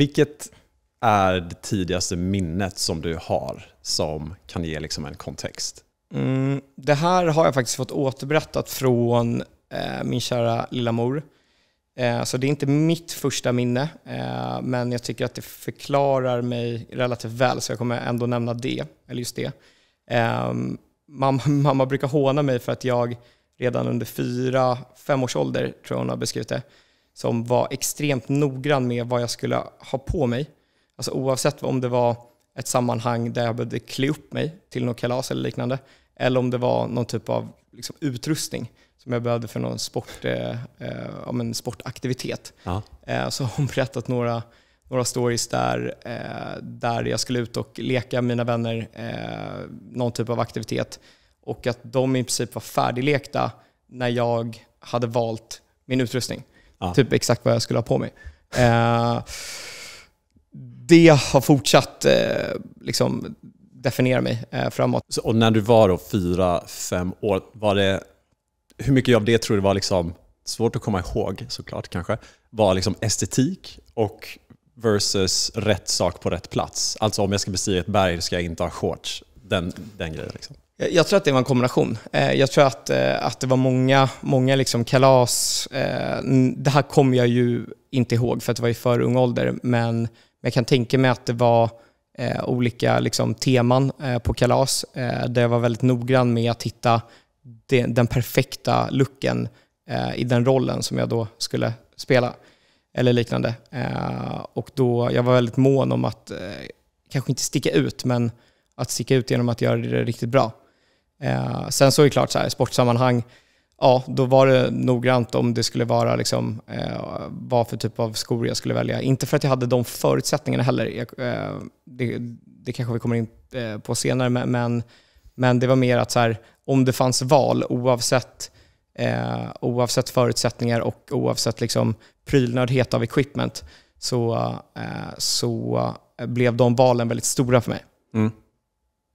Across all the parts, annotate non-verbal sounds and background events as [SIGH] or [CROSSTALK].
Vilket är det tidigaste minnet som du har som kan ge liksom en kontext? Mm, det här har jag faktiskt fått återberättat från eh, min kära lilla mor. Eh, så det är inte mitt första minne, eh, men jag tycker att det förklarar mig relativt väl, så jag kommer ändå nämna det, eller just det. Ehm, mamma, [LAUGHS] mamma brukar håna mig för att jag redan under fyra, fem års ålder, tror jag hon har beskrivit det, som var extremt noggrann med vad jag skulle ha på mig. Alltså oavsett om det var ett sammanhang där jag behövde klä upp mig till något kalas eller liknande, eller om det var någon typ av liksom, utrustning som jag behövde för någon sport, eh, eh, en sportaktivitet. Ja. Eh, så har hon berättat några, några stories där, eh, där jag skulle ut och leka med mina vänner eh, någon typ av aktivitet och att de i princip var färdiglekta när jag hade valt min utrustning. Ja. Typ exakt vad jag skulle ha på mig. Eh, det har fortsatt eh, liksom definiera mig eh, framåt. Så, och när du var då fyra, fem år, var det, hur mycket av det tror du var liksom, svårt att komma ihåg såklart kanske, var liksom estetik och versus rätt sak på rätt plats. Alltså om jag ska bestiga ett berg ska jag inte ha shorts. Den, den grejen. Liksom. Eh, jag tror att det var en kombination. Eh, jag tror att, eh, att det var många, många liksom kalas. Det här kommer jag ju inte ihåg för att det var i för ung ålder, men jag kan tänka mig att det var olika liksom teman på kalas där jag var väldigt noggrann med att hitta den perfekta looken i den rollen som jag då skulle spela eller liknande. Och då, jag var väldigt mån om att kanske inte sticka ut, men att sticka ut genom att göra det riktigt bra. Eh, sen så är det klart, så här, sportsammanhang, ja, då var det noggrant om det skulle vara liksom, eh, vad för typ av skor jag skulle välja. Inte för att jag hade de förutsättningarna heller. Jag, eh, det, det kanske vi kommer in eh, på senare, men, men det var mer att så här, om det fanns val oavsett Eh, oavsett förutsättningar och oavsett liksom, prylnördhet av equipment så, eh, så blev de valen väldigt stora för mig. Mm.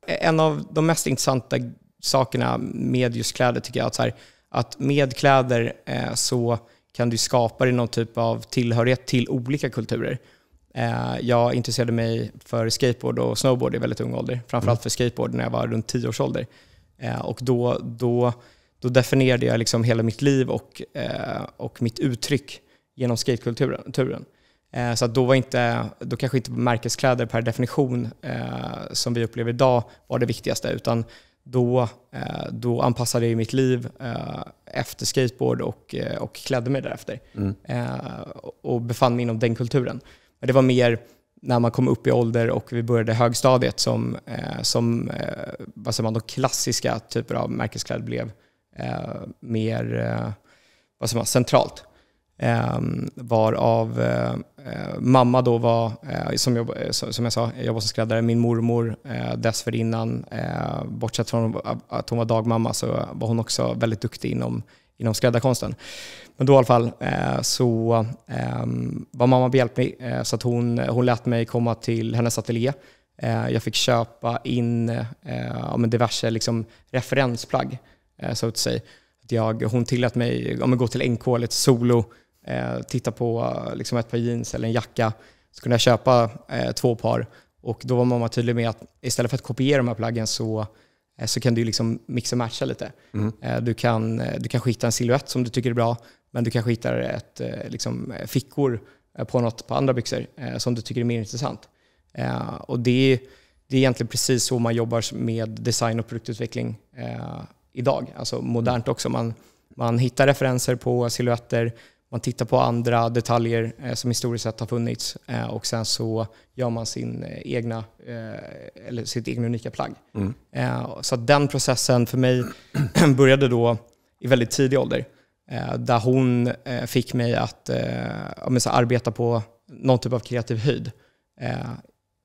En av de mest intressanta sakerna med just kläder tycker jag att, så här, att med kläder eh, så kan du skapa dig någon typ av tillhörighet till olika kulturer. Eh, jag intresserade mig för skateboard och snowboard i väldigt ung ålder, framförallt mm. för skateboard när jag var runt 10 års ålder. Eh, och då, då, då definierade jag liksom hela mitt liv och, eh, och mitt uttryck genom skatekulturen. Turen. Eh, så då, var inte, då kanske inte märkeskläder per definition eh, som vi upplever idag var det viktigaste, utan då, eh, då anpassade jag mitt liv eh, efter skateboard och, eh, och klädde mig därefter. Mm. Och befann mig inom den kulturen. Men det var mer när man kom upp i ålder och vi började högstadiet som, som vad säger man, de klassiska typer av märkeskläder blev mer vad säger man, centralt. Ehm, Varav Eh, mamma då var, eh, som, jag, eh, som jag sa, jobbade som skräddare. Min mormor dessförinnan, bortsett från att hon var dagmamma, så var hon också väldigt duktig inom, inom skräddarkonsten. Men då i alla fall så ehm, var mamma behjälplig så att hon, hon lät mig komma till hennes ateljé. Jag fick köpa in ja, men diverse liksom, referensplagg, så att säga. Jag, hon tillät mig ja, men gå till NK lite solo, eh, titta på liksom ett par jeans eller en jacka så kunde jag köpa eh, två par. Och då var mamma tydlig med att istället för att kopiera de här plaggen så, eh, så kan du liksom mixa och matcha lite. Mm. Eh, du, kan, eh, du kanske hittar en silhuett som du tycker är bra, men du kanske hittar ett, eh, liksom, fickor på något på andra byxor som du tycker är mer intressant. och det, det är egentligen precis så man jobbar med design och produktutveckling idag, alltså modernt mm. också. Man, man hittar referenser på silhuetter, man tittar på andra detaljer eh, som historiskt sett har funnits eh, och sen så gör man sin eh, egna, eller sitt egna unika plagg. Mm. Så den processen för mig [CLEARS THROAT] började då i väldigt tidig ålder. Där hon fick mig att så arbeta på någon typ av kreativ höjd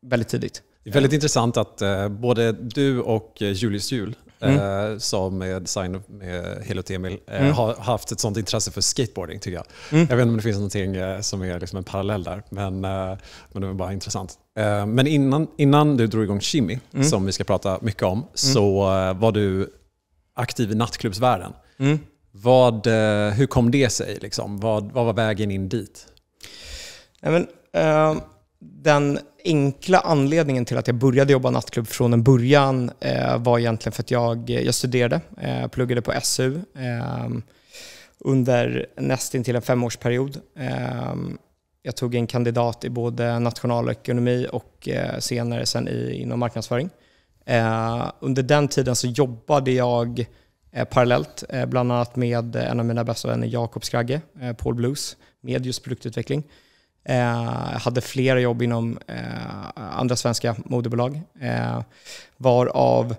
väldigt tidigt. Det är väldigt intressant att både du och Julius Jul mm. eh, som är design med Helo Emil, eh, mm. har haft ett sånt intresse för skateboarding tycker jag. Mm. Jag vet inte om det finns någonting eh, som är liksom en parallell där, men, eh, men det var bara intressant. Eh, men innan, innan du drog igång Kimi, mm. som vi ska prata mycket om, mm. så eh, var du aktiv i nattklubbsvärlden. Mm. Vad, hur kom det sig? Liksom? Vad, vad var vägen in dit? Nej, men, uh, den enkla anledningen till att jag började jobba nattklubb från en början eh, var egentligen för att jag, eh, jag studerade, eh, pluggade på SU eh, under nästintill en femårsperiod. Eh, jag tog en kandidat i både nationalekonomi och eh, senare sen i, inom marknadsföring. Eh, under den tiden så jobbade jag parallellt, bland annat med en av mina bästa vänner, Jakob Skragge, Paul Blues, med just produktutveckling. Eh, hade flera jobb inom eh, andra svenska moderbolag. Eh, varav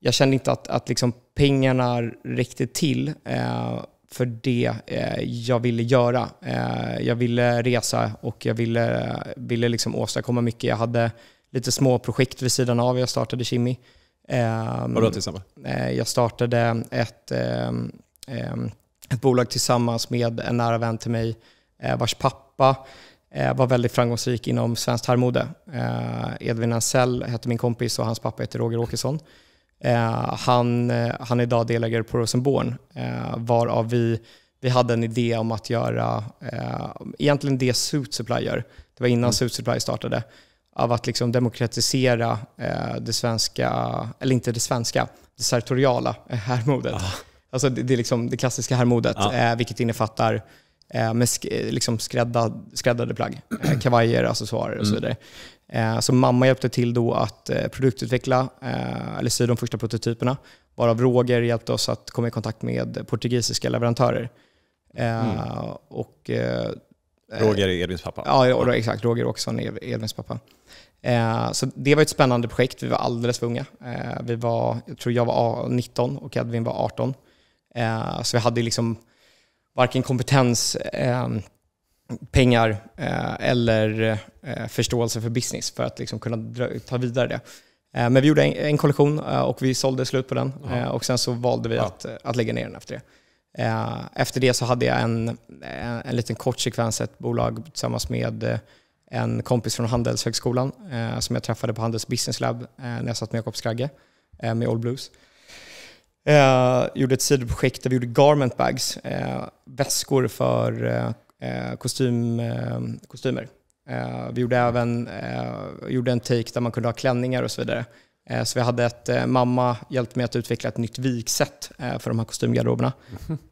jag kände inte att, att liksom pengarna räckte till eh, för det eh, jag ville göra. Eh, jag ville resa och jag ville, ville liksom åstadkomma mycket. Jag hade lite små projekt vid sidan av. Jag startade Kimi. Ehm, Vadå tillsammans? exempel? jag startade ett, ehm, ehm, ett bolag tillsammans med en nära vän till mig vars pappa Eh, var väldigt framgångsrik inom svenskt herrmode. Eh, Edvin Ansell hette min kompis och hans pappa heter Roger Åkesson. Eh, han, han är idag delägare på Rosenborn, varav vi, vi hade en idé om att göra egentligen det Suit Supply gör. Det var innan mm. Suit Supply startade. Av att liksom demokratisera det svenska, eller inte det svenska, det sartoriala herrmodet. Ah. Alltså det, det, liksom det klassiska herrmodet, ah. vilket innefattar Eh, med sk eh, liksom skräddad, skräddade plagg. Eh, kavajer, accessoarer och så mm. vidare. Mm. Så mamma hjälpte till då att produktutveckla, eller sy de första prototyperna. Varav Roger hjälpte oss att komma i kontakt med portugisiska leverantörer. Mm. Och, Roger är Edvins pappa. Ja, exakt. Roger Åkesson är Edvins pappa. Så det var ett spännande projekt. Vi var alldeles för unga. Vi var, jag tror jag var 19 och Edvin var 18. Så vi hade liksom varken kompetens, eh, pengar eh, eller eh, förståelse för business för att liksom kunna dra, ta vidare det. Eh, men vi gjorde en, en kollektion eh, och vi sålde slut på den ja. Eh, och sen så valde vi ja. att, att lägga ner den efter det. efter det så hade jag en, en, en liten kort sekvens, ett bolag tillsammans med en kompis från Handelshögskolan som jag träffade på Handels Business Lab när jag satt med Jakob Skragge med All Blues. Eh, gjorde ett sidoprojekt där vi gjorde garment bags, eh, väskor för eh, eh kostym, eh, kostymer. Eh, vi gjorde även gjorde en take där man kunde ha klänningar och så vidare. så vi hade ett, mamma hjälpte mig att utveckla ett nytt viksätt för de här kostymgarderoberna.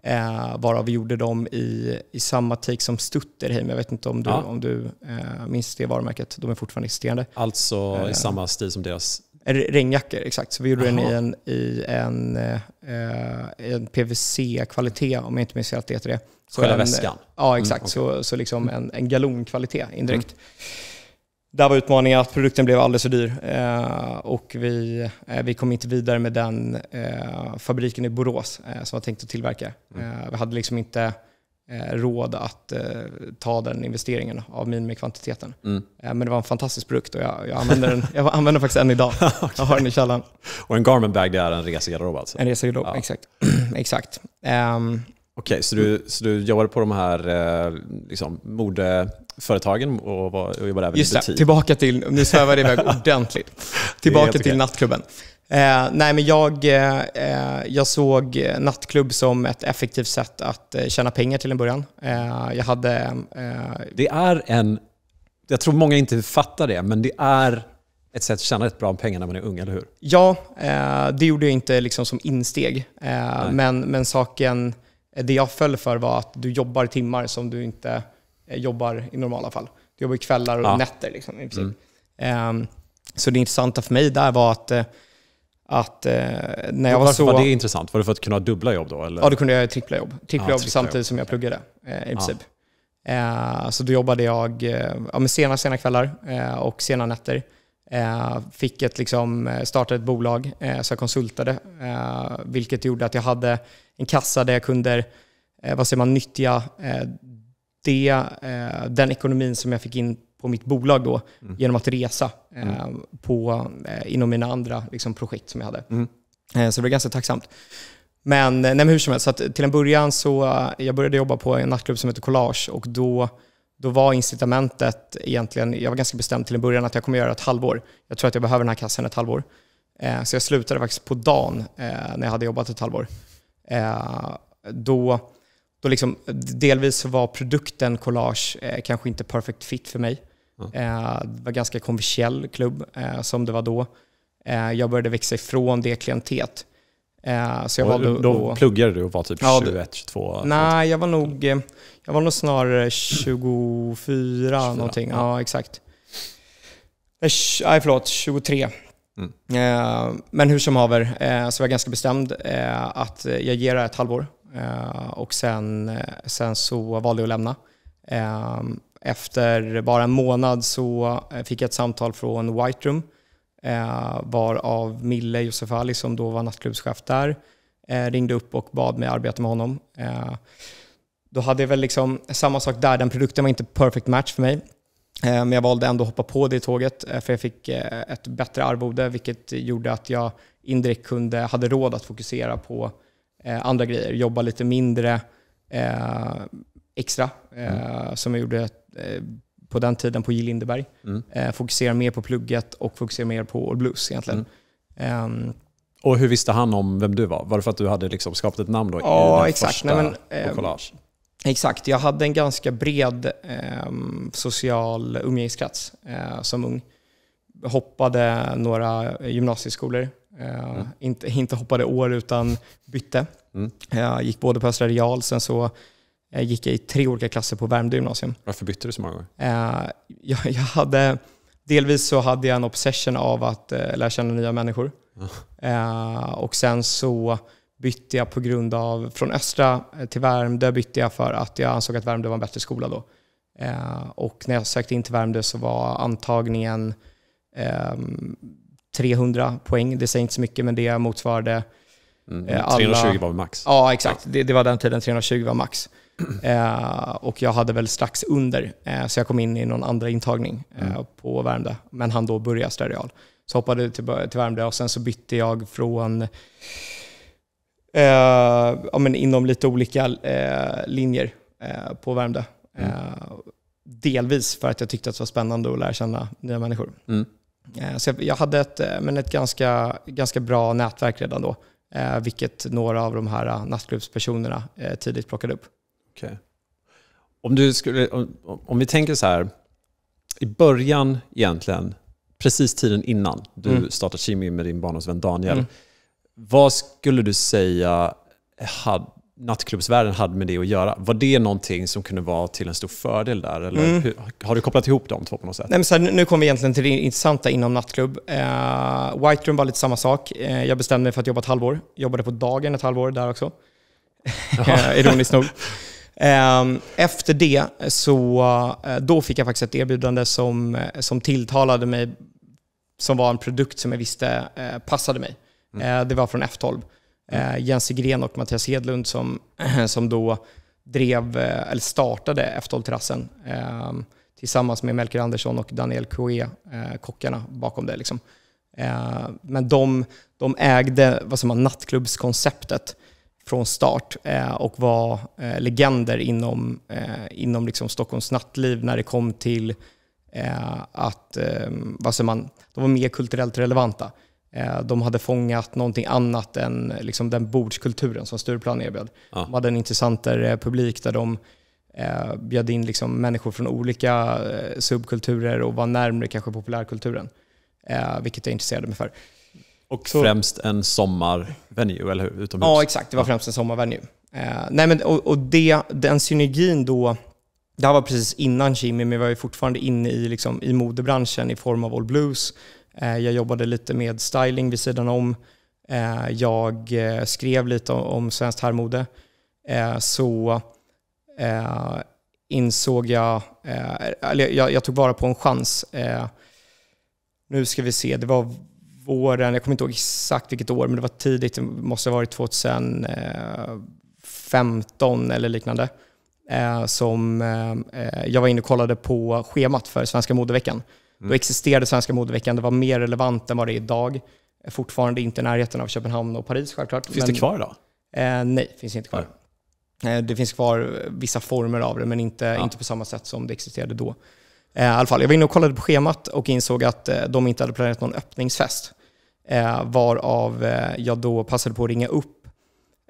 Mm. [LAUGHS] varav vi gjorde dem i, i samma take som Stutterheim. Jag vet inte om du, ja. om du minns det varumärket, de är fortfarande existerande. Alltså i samma stil som deras regnjackor, exakt. Så vi gjorde Aha. den i en, i en, eh, eh en PVC-kvalitet, om jag inte minns fel att det heter det. Så Själva en, väskan? Ja, mm, exakt. Mm, okay. Så, så liksom mm. en, en galonkvalitet indirekt. Mm. Där var utmaningen att produkten blev alldeles för dyr eh, och vi, eh, vi kom inte vidare med den eh, fabriken i Borås eh, som var tänkt att tillverka. Mm. vi hade liksom inte Eh, råd att eh, ta den investeringen av minimikvantiteten. Mm. Eh, men det var en fantastisk produkt och jag, jag, använder, den, jag använder den faktiskt än idag. [LAUGHS] okay. Jag har den i källaren. Och en Garmin bag det är en resegarderob alltså? En resegarderob, ja. exakt. [CLEARS THROAT] exakt. Um, Okej, okay, så, du, så du jobbade på de här liksom, modeföretagen och, var, och jobbade även i butik? Just det, tillbaka till, nu svävar det iväg [LAUGHS] ordentligt. Tillbaka till okay. nattklubben. Eh, nej, men jag, eh, jag såg nattklubb som ett effektivt sätt att eh, tjäna pengar till en början. Eh, jag hade... Eh, det är en... Jag tror många inte fattar det, men det är ett sätt att tjäna rätt bra pengar när man är ung, eller hur? Ja, eh, det gjorde jag inte liksom som insteg. men, men saken, det jag föll för var att du jobbar timmar som du inte jobbar i normala fall. Du jobbar kvällar och ja. nätter. Liksom, i princip. Mm. Ehm, så det intressanta för mig där var att att eh, när jag var så... var det intressant? Var det för att kunna ha dubbla jobb då? Eller? Ja, då kunde jag trippla jobb. Trippla ah, jobb trippla samtidigt jobb. som jag pluggade eh, i princip. Ah. så då jobbade jag eh, ja, sena, sena kvällar eh, och sena nätter. fick ett, liksom, startade ett bolag, så jag konsultade, vilket gjorde att jag hade en kassa där jag kunde vad säger man, nyttja det, den ekonomin som jag fick in på mitt bolag då mm. genom att resa eh, på, eh, inom mina andra liksom, projekt som jag hade. Mm. Eh, så det var ganska tacksamt. Men, eh, nej, men hur som helst, så till en början så eh, jag började jobba på en nattklubb som heter Collage och då, då var incitamentet egentligen, jag var ganska bestämd till en början att jag kommer göra ett halvår. Jag tror att jag behöver den här kassan ett halvår. Eh, så jag slutade faktiskt på dagen när jag hade jobbat ett halvår. då, då liksom, delvis var produkten collage eh, kanske inte perfect fit för mig. Eh, det var en ganska kommersiell klubb eh, som det var då. Eh, jag började växa ifrån det klientet. Eh, så jag valde då, då pluggade du och var typ ja, 21, 22? Nej, jag var nog, eh, jag var nog snarare 24, 24 någonting. Ja. ja, exakt. Nej, eh, förlåt, 23. Mm. Men hur som haver så var jag ganska bestämd att jag ger det ett halvår och sen, sen så valde jag att lämna. Efter bara en månad så eh, fick jag ett samtal från White Room eh, varav Mille Ali som då var nattklubbschef där eh, ringde upp och bad mig arbeta med honom. Då hade jag väl liksom samma sak där, den produkten var inte perfect match för mig. Men jag valde ändå att hoppa på det tåget för jag fick ett bättre arvode vilket gjorde att jag indirekt kunde, hade råd att fokusera på andra grejer, jobba lite mindre extra mm. som jag gjorde Eh, på den tiden på J. Lindeberg. Mm. Eh, fokuserar mer på plugget och fokuserar mer på All Blues egentligen. Mm. Ehm, och hur visste han om vem du var? Var det för att du hade liksom skapat ett namn då ja, i den exakt. första Nej, men, Eh, exakt, jag hade en ganska bred eh, social umgängeskrets eh, som ung. Hoppade några gymnasieskolor. Mm. inte, inte hoppade år utan bytte. Jag mm. gick både på Östra Real, sen så jag gick i tre olika klasser på Värmdö gymnasium. Varför bytte du så många gånger? Eh, jag, jag, hade, delvis så hade jag en obsession av att eh, lära känna nya människor. Mm. Och sen så bytte jag på grund av, från Östra till Värmdö bytte jag för att jag ansåg att Värmdö var en bättre skola då. Och när jag sökte in till Värmdö så var antagningen 300 ehm, poäng. Det säger inte så mycket, men det motsvarade Mm, 320 var max. Ja, exakt. Det, det, var den tiden 320 var max. Eh, och jag hade väl strax under, eh, så jag kom in i någon andra intagning eh, mm. på Värmdö. Men han då började Stereal. Så hoppade till, till Värmdö och sen så bytte jag från eh, ja, men inom lite olika eh, linjer eh, på Värmdö. Mm. delvis för att jag tyckte att det var spännande att lära känna nya människor. Mm. så jag, jag, hade ett, men ett ganska, ganska bra nätverk redan då. Eh, vilket några av de här nattklubbspersonerna eh, tidigt plockade upp. Okay. Om, du skulle, om, om, vi tänker så här, i början egentligen, precis tiden innan du mm. startade Chimi med din barndomsvän Daniel, mm. vad skulle du säga had, nattklubbsvärlden hade med det att göra? Var det någonting som kunde vara till en stor fördel där? Eller mm. hur, har du kopplat ihop de två på något sätt? Nej, men så här, nu kommer vi egentligen till det intressanta inom nattklubb. Uh, White Room var lite samma sak. Uh, jag bestämde mig för att jobba ett halvår. Jobbade på dagen ett halvår där också. [LAUGHS] Eh, ironiskt nog. [LAUGHS] Ehm, efter det så eh, då fick jag faktiskt ett erbjudande som, eh, som tilltalade mig, som var en produkt som jag visste eh, passade mig. Mm. Det var från F12. Mm. Jens Gren och Mattias Hedlund som, [CLEARS THROAT] som då drev, eller startade F12-terrassen ehm, tillsammans med Melker Andersson och Daniel Coe, kockarna bakom det. Liksom. Ehm, men de, de ägde vad som man, nattklubbskonceptet från start eh, och var eh, legender inom, eh, inom liksom Stockholms nattliv när det kom till att, vad säger man, de var mer kulturellt relevanta. De hade fångat någonting annat än liksom den bordskulturen som Stureplan erbjöd. Ja. De hade en intressantare publik där de bjöd in liksom människor från olika subkulturer och var närmre kanske populärkulturen. vilket jag intresserade mig för. Och så. främst en sommarvenue, eller hur? Utomhus. Ja, exakt. Det var främst en sommarvenue. Eh, nej, men, och och det, den synergin då, det här var precis innan Jimmy, men vi var ju fortfarande inne i, liksom, i modebranschen i form av All Blues. Eh, jag jobbade lite med styling vid sidan om. Eh, jag eh, skrev lite om, om svenskt herrmode. Eh, så eh, insåg jag, eller jag, jag, tog vara på en chans. nu ska vi se, det var åren, jag kommer inte ihåg exakt vilket år, men det var tidigt, det måste ha varit 2015 eller liknande, eh, som eh, jag var inne och kollade på schemat för Svenska modeveckan. Mm. Då existerade Svenska modeveckan, det var mer relevant än vad det är idag. Fortfarande inte i närheten av Köpenhamn och Paris självklart. Finns men, det kvar idag? Eh, nej, finns inte kvar. Nej. Eh, det finns kvar vissa former av det, men inte, ja. inte på samma sätt som det existerade då. I alla fall, jag var inne och kollade på schemat och insåg att de inte hade planerat någon öppningsfest. Eh, varav eh, jag då passade på att ringa upp,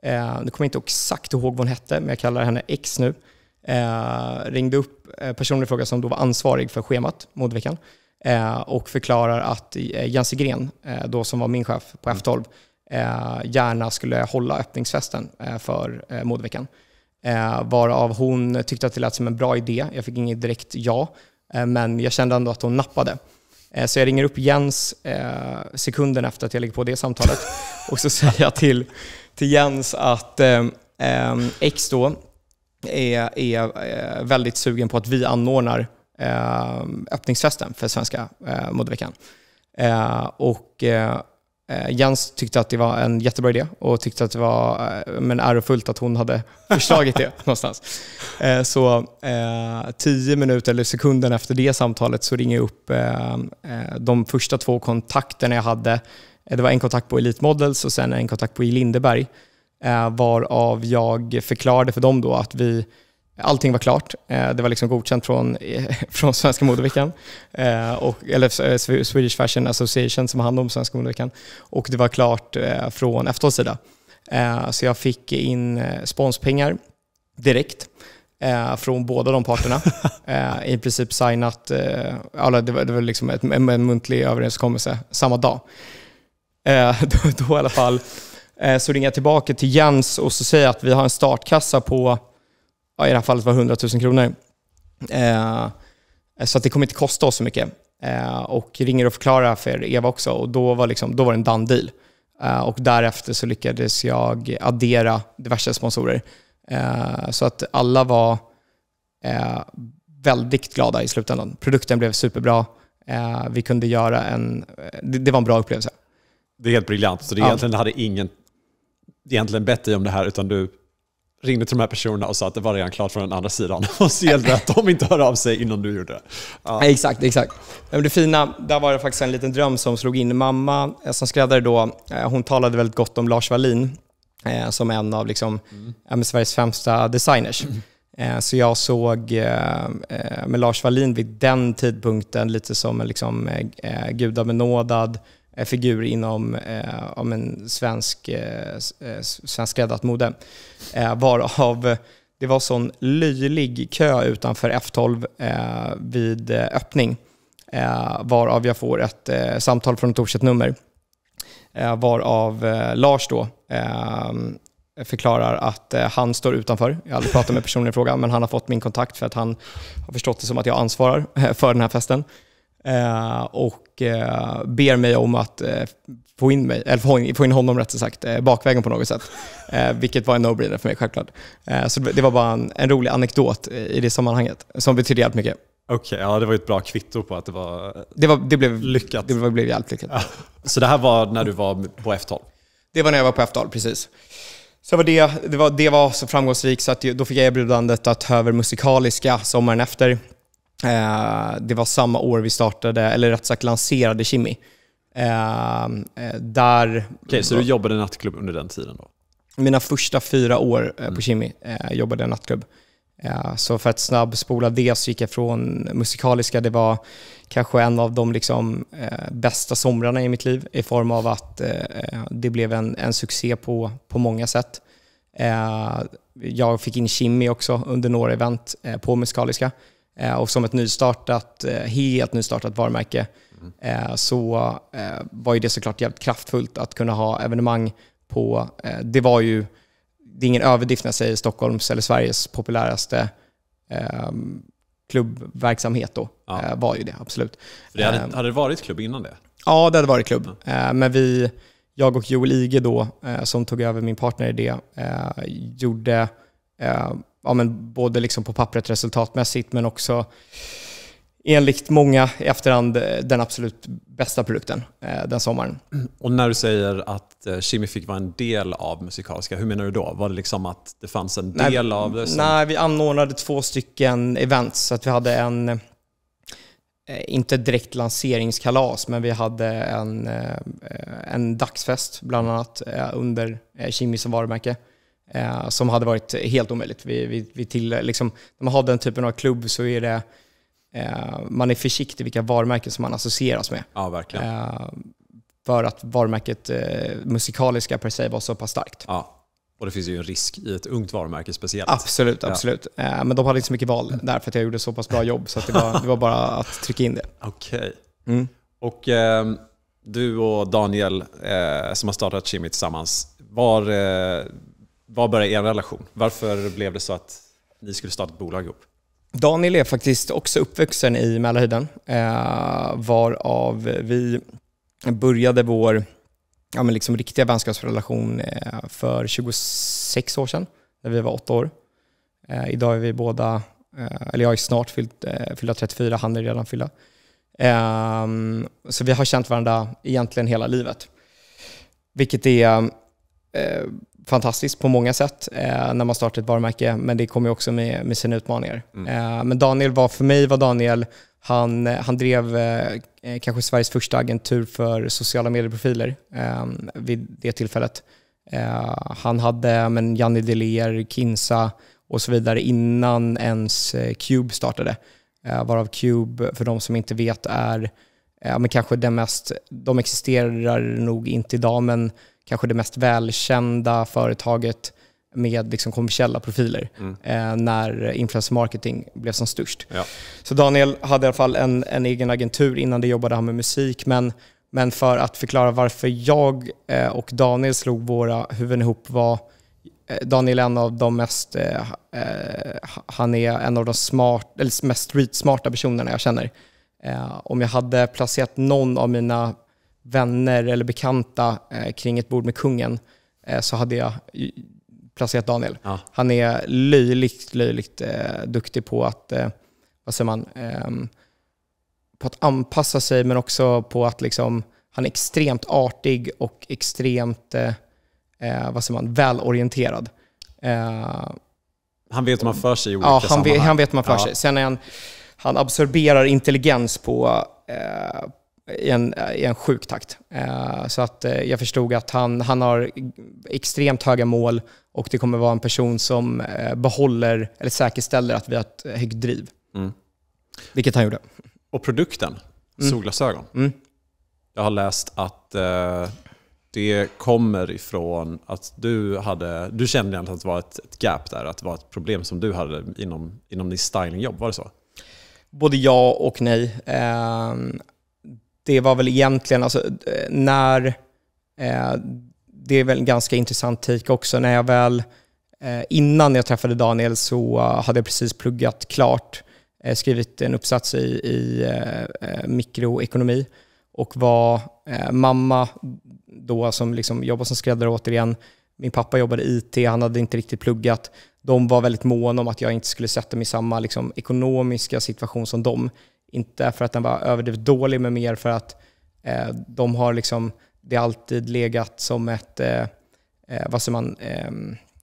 eh, nu kommer jag inte exakt ihåg vad hon hette, men jag kallar henne X nu. Eh, ringde upp eh, personen i fråga som då var ansvarig för schemat, modeveckan, eh, och förklarar att Jens Gren, då som var min chef på mm. F12, gärna skulle hålla öppningsfesten för modeveckan. varav hon tyckte att det lät som en bra idé. Jag fick inget direkt ja, men jag kände ändå att hon nappade. Eh, så jag ringer upp Jens eh, sekunden efter att jag lägger på det samtalet och så säger jag till, till Jens att eh, X då är, är väldigt sugen på att vi anordnar öppningsfesten för svenska modeveckan. Och Eh, Jens tyckte att det var en jättebra idé och tyckte att det var eh, men ärofullt att hon hade [LAUGHS] förslagit det någonstans. Eh, så tio minuter eller sekunden efter det samtalet så ringer jag upp de första två kontakterna jag hade. Det var en kontakt på Elite Models och sen en kontakt på I Lindeberg varav jag förklarade för dem då att vi Allting var klart. Eh, det var liksom godkänt från, [LAUGHS] från Svenska modeveckan, eh, eller eh, Swedish Fashion Association som har hand om Svenska modeveckan. Och det var klart från Aftons sida. Så jag fick in sponspengar direkt från båda de parterna. [LAUGHS] I princip signat, alla, det var, det var liksom en, en muntlig överenskommelse samma dag. [LAUGHS] Då, då i alla fall så ringer jag tillbaka till Jens och så säger jag att vi har en startkassa på ja, i det här fallet var 100 000 kronor. Eh, så att det kommer inte kosta oss så mycket. Eh, och ringer och förklarar för Eva också och då var, liksom, då var det en done deal. Eh, och därefter så lyckades jag addera diverse sponsorer. Eh, så att alla var eh, väldigt glada i slutändan. Produkten blev superbra. Eh, vi kunde göra en... Det, det, var en bra upplevelse. Det är helt briljant. Så det egentligen hade ingen egentligen bett dig om det här, utan du ringde till de här personerna och sa att det var redan klart från den andra sidan. [LAUGHS] Och så gällde det att de inte hörde av sig innan du gjorde det. Ja. Exakt, exakt. Det fina, där var det faktiskt en liten dröm som slog in. Mamma eh, som skräddare då, eh, hon talade väldigt gott om Lars Wallin eh, som en av liksom, mm. Sveriges främsta designers. Mm. Så jag såg med Lars Wallin vid den tidpunkten lite som en liksom, gudabenådad Eh, figur inom eh, om en svensk, eh, eh svensk skräddat mode. Eh, varav det var sån löjlig kö utanför F12 eh, vid eh, öppning. Eh, varav jag får ett eh, samtal från ett okänt nummer. varav Lars då förklarar att han står utanför. Jag har aldrig pratat med personen i fråga, men han har fått min kontakt för att han har förstått det som att jag ansvarar för den här festen. Eh, och eh, ber mig om att eh, få, in mig, eller få, in, honom rättare sagt, bakvägen på något sätt. [LAUGHS] vilket var en no-brainer för mig självklart. så det var bara en, en, rolig anekdot i det sammanhanget som betydde jävligt mycket. Okej, okay, ja det var ju ett bra kvitto på att det var, det var det blev, lyckat. Det blev, blev jävligt lyckat. Ja. Så det här var när du var på F12? Det var när jag var på F12, precis. Så var det, det, var, det var så framgångsrikt så att då fick jag erbjudandet att ta över Musikaliska sommaren efter. Eh, det var samma år vi startade, eller rätt sagt lanserade Kimi. Eh, eh, där... Okej, så du jobbade nattklubb under den tiden? då? Mina första fyra år på mm. Kimi jobbade jag nattklubb. Så för att snabbspola det så gick jag från musikaliska, det var kanske en av de liksom, eh, bästa somrarna i mitt liv i form av att eh, det blev en, en succé på, på många sätt. Eh, jag fick in Kimmy också under några event på musikaliska. Eh, och som ett nystartat, eh, helt nystartat varumärke mm. Eh, så var ju det såklart jävligt kraftfullt att kunna ha evenemang på, det var ju, det är ingen överdrift när jag säger Stockholms eller Sveriges populäraste ehm, klubbverksamhet då, ja. var ju det absolut. För det hade, ehm. hade det varit klubb innan det? Ja, det hade varit klubb. Mm. Men vi, jag och Joel Ige då, som tog över min partner i det, gjorde ja, men både liksom på pappret resultatmässigt men också enligt många i efterhand eh, den absolut bästa produkten eh, den sommaren. Och när du säger att Kimi eh, fick vara en del av Musikaliska, hur menar du då? Var det liksom att det fanns en del av det? Som... Nej, vi anordnade två stycken events. Så att vi hade en, eh, inte direkt lanseringskalas, men vi hade en, eh, eh en dagsfest bland annat under Kimis varumärke eh, som hade varit helt omöjligt. Vi, vi, vi till, liksom, när man har den typen av klubb så är det, eh, man är försiktig vilka varumärken som man associeras med. Ja, verkligen. Eh, för att varumärket eh, musikaliska per se var så pass starkt. Ja. Och det finns ju en risk i ett ungt varumärke speciellt. Absolut, absolut. Ja. Eh, men de hade inte så mycket val där för att jag gjorde så pass bra jobb så det var, det, var, bara att trycka in det. Okej. Okay. Mm. Och eh, du och Daniel eh, som har startat Chimi tillsammans, var, eh, vad började er relation? Varför blev det så att ni skulle starta ett bolag ihop? Daniel är faktiskt också uppvuxen i Mälarhöjden, eh, varav vi började vår ja, men liksom riktiga vänskapsrelation eh, för 26 år sedan, när vi var åtta år. Eh, idag är vi båda, eh, eller jag är snart fyllt, eh, fyllda 34, han är redan fyllda. Ehm, så vi har känt varandra egentligen hela livet, vilket är eh, fantastiskt på många sätt eh, när man startar ett varumärke, men det kommer också med, med sina utmaningar. Mm. Eh, men Daniel var, för mig var Daniel, han, eh, han drev eh, eh, kanske Sveriges första agentur för sociala medieprofiler eh, vid det tillfället. han hade men, Janni Deler, Kinsa och så vidare innan ens Cube startade. varav Cube, för de som inte vet, är ja, men kanske den mest, de existerar nog inte idag, men kanske det mest välkända företaget med liksom kommersiella profiler mm. Eh, när influencer marketing blev som störst. Ja. Så Daniel hade i alla fall en, en, egen agentur. Innan det jobbade han med musik. Men, men för att förklara varför jag eh, och Daniel slog våra huvuden ihop var eh, Daniel är en av de mest, han är en av de smart, eller mest streetsmarta personerna jag känner. om jag hade placerat någon av mina vänner eller bekanta eh, kring ett bord med kungen eh, så hade jag placerat Daniel. Ja. Han är löjligt, löjligt eh, duktig på att, eh, vad säger man, eh, på att anpassa sig men också på att liksom, han är extremt artig och extremt, eh, eh vad säger man, välorienterad. han vet hur man för sig i olika ja, han sammanhang. Vet, han vet hur man för ja. sig. Sen är han, han absorberar intelligens på, i en, i en sjuk takt. Eh, så att eh, jag förstod att han, han har extremt höga mål och det kommer vara en person som eh, behåller eller säkerställer att vi har ett högt driv. Mm. Vilket han gjorde. Och produkten, mm. solglasögon. Mm. Jag har läst att det kommer ifrån att du, hade, du kände egentligen att det var ett, ett gap där, att det var ett problem som du hade inom, inom ditt stylingjobb, var det så? Både ja och nej. Ehm, det var väl egentligen, alltså, eh, när, eh, det är väl en ganska intressant take också, när jag väl, eh, innan jag träffade Daniel så hade jag precis pluggat klart, eh, skrivit en uppsats i, i eh, eh, mikroekonomi och var mamma då som liksom jobbade som skräddare återigen, min pappa jobbade IT, han hade inte riktigt pluggat. De var väldigt måna om att jag inte skulle sätta mig i samma liksom, ekonomiska situation som dem. Inte för att den var överdrivet dålig, men mer för att eh, de har liksom, det alltid legat som ett, eh, eh vad säger man, eh,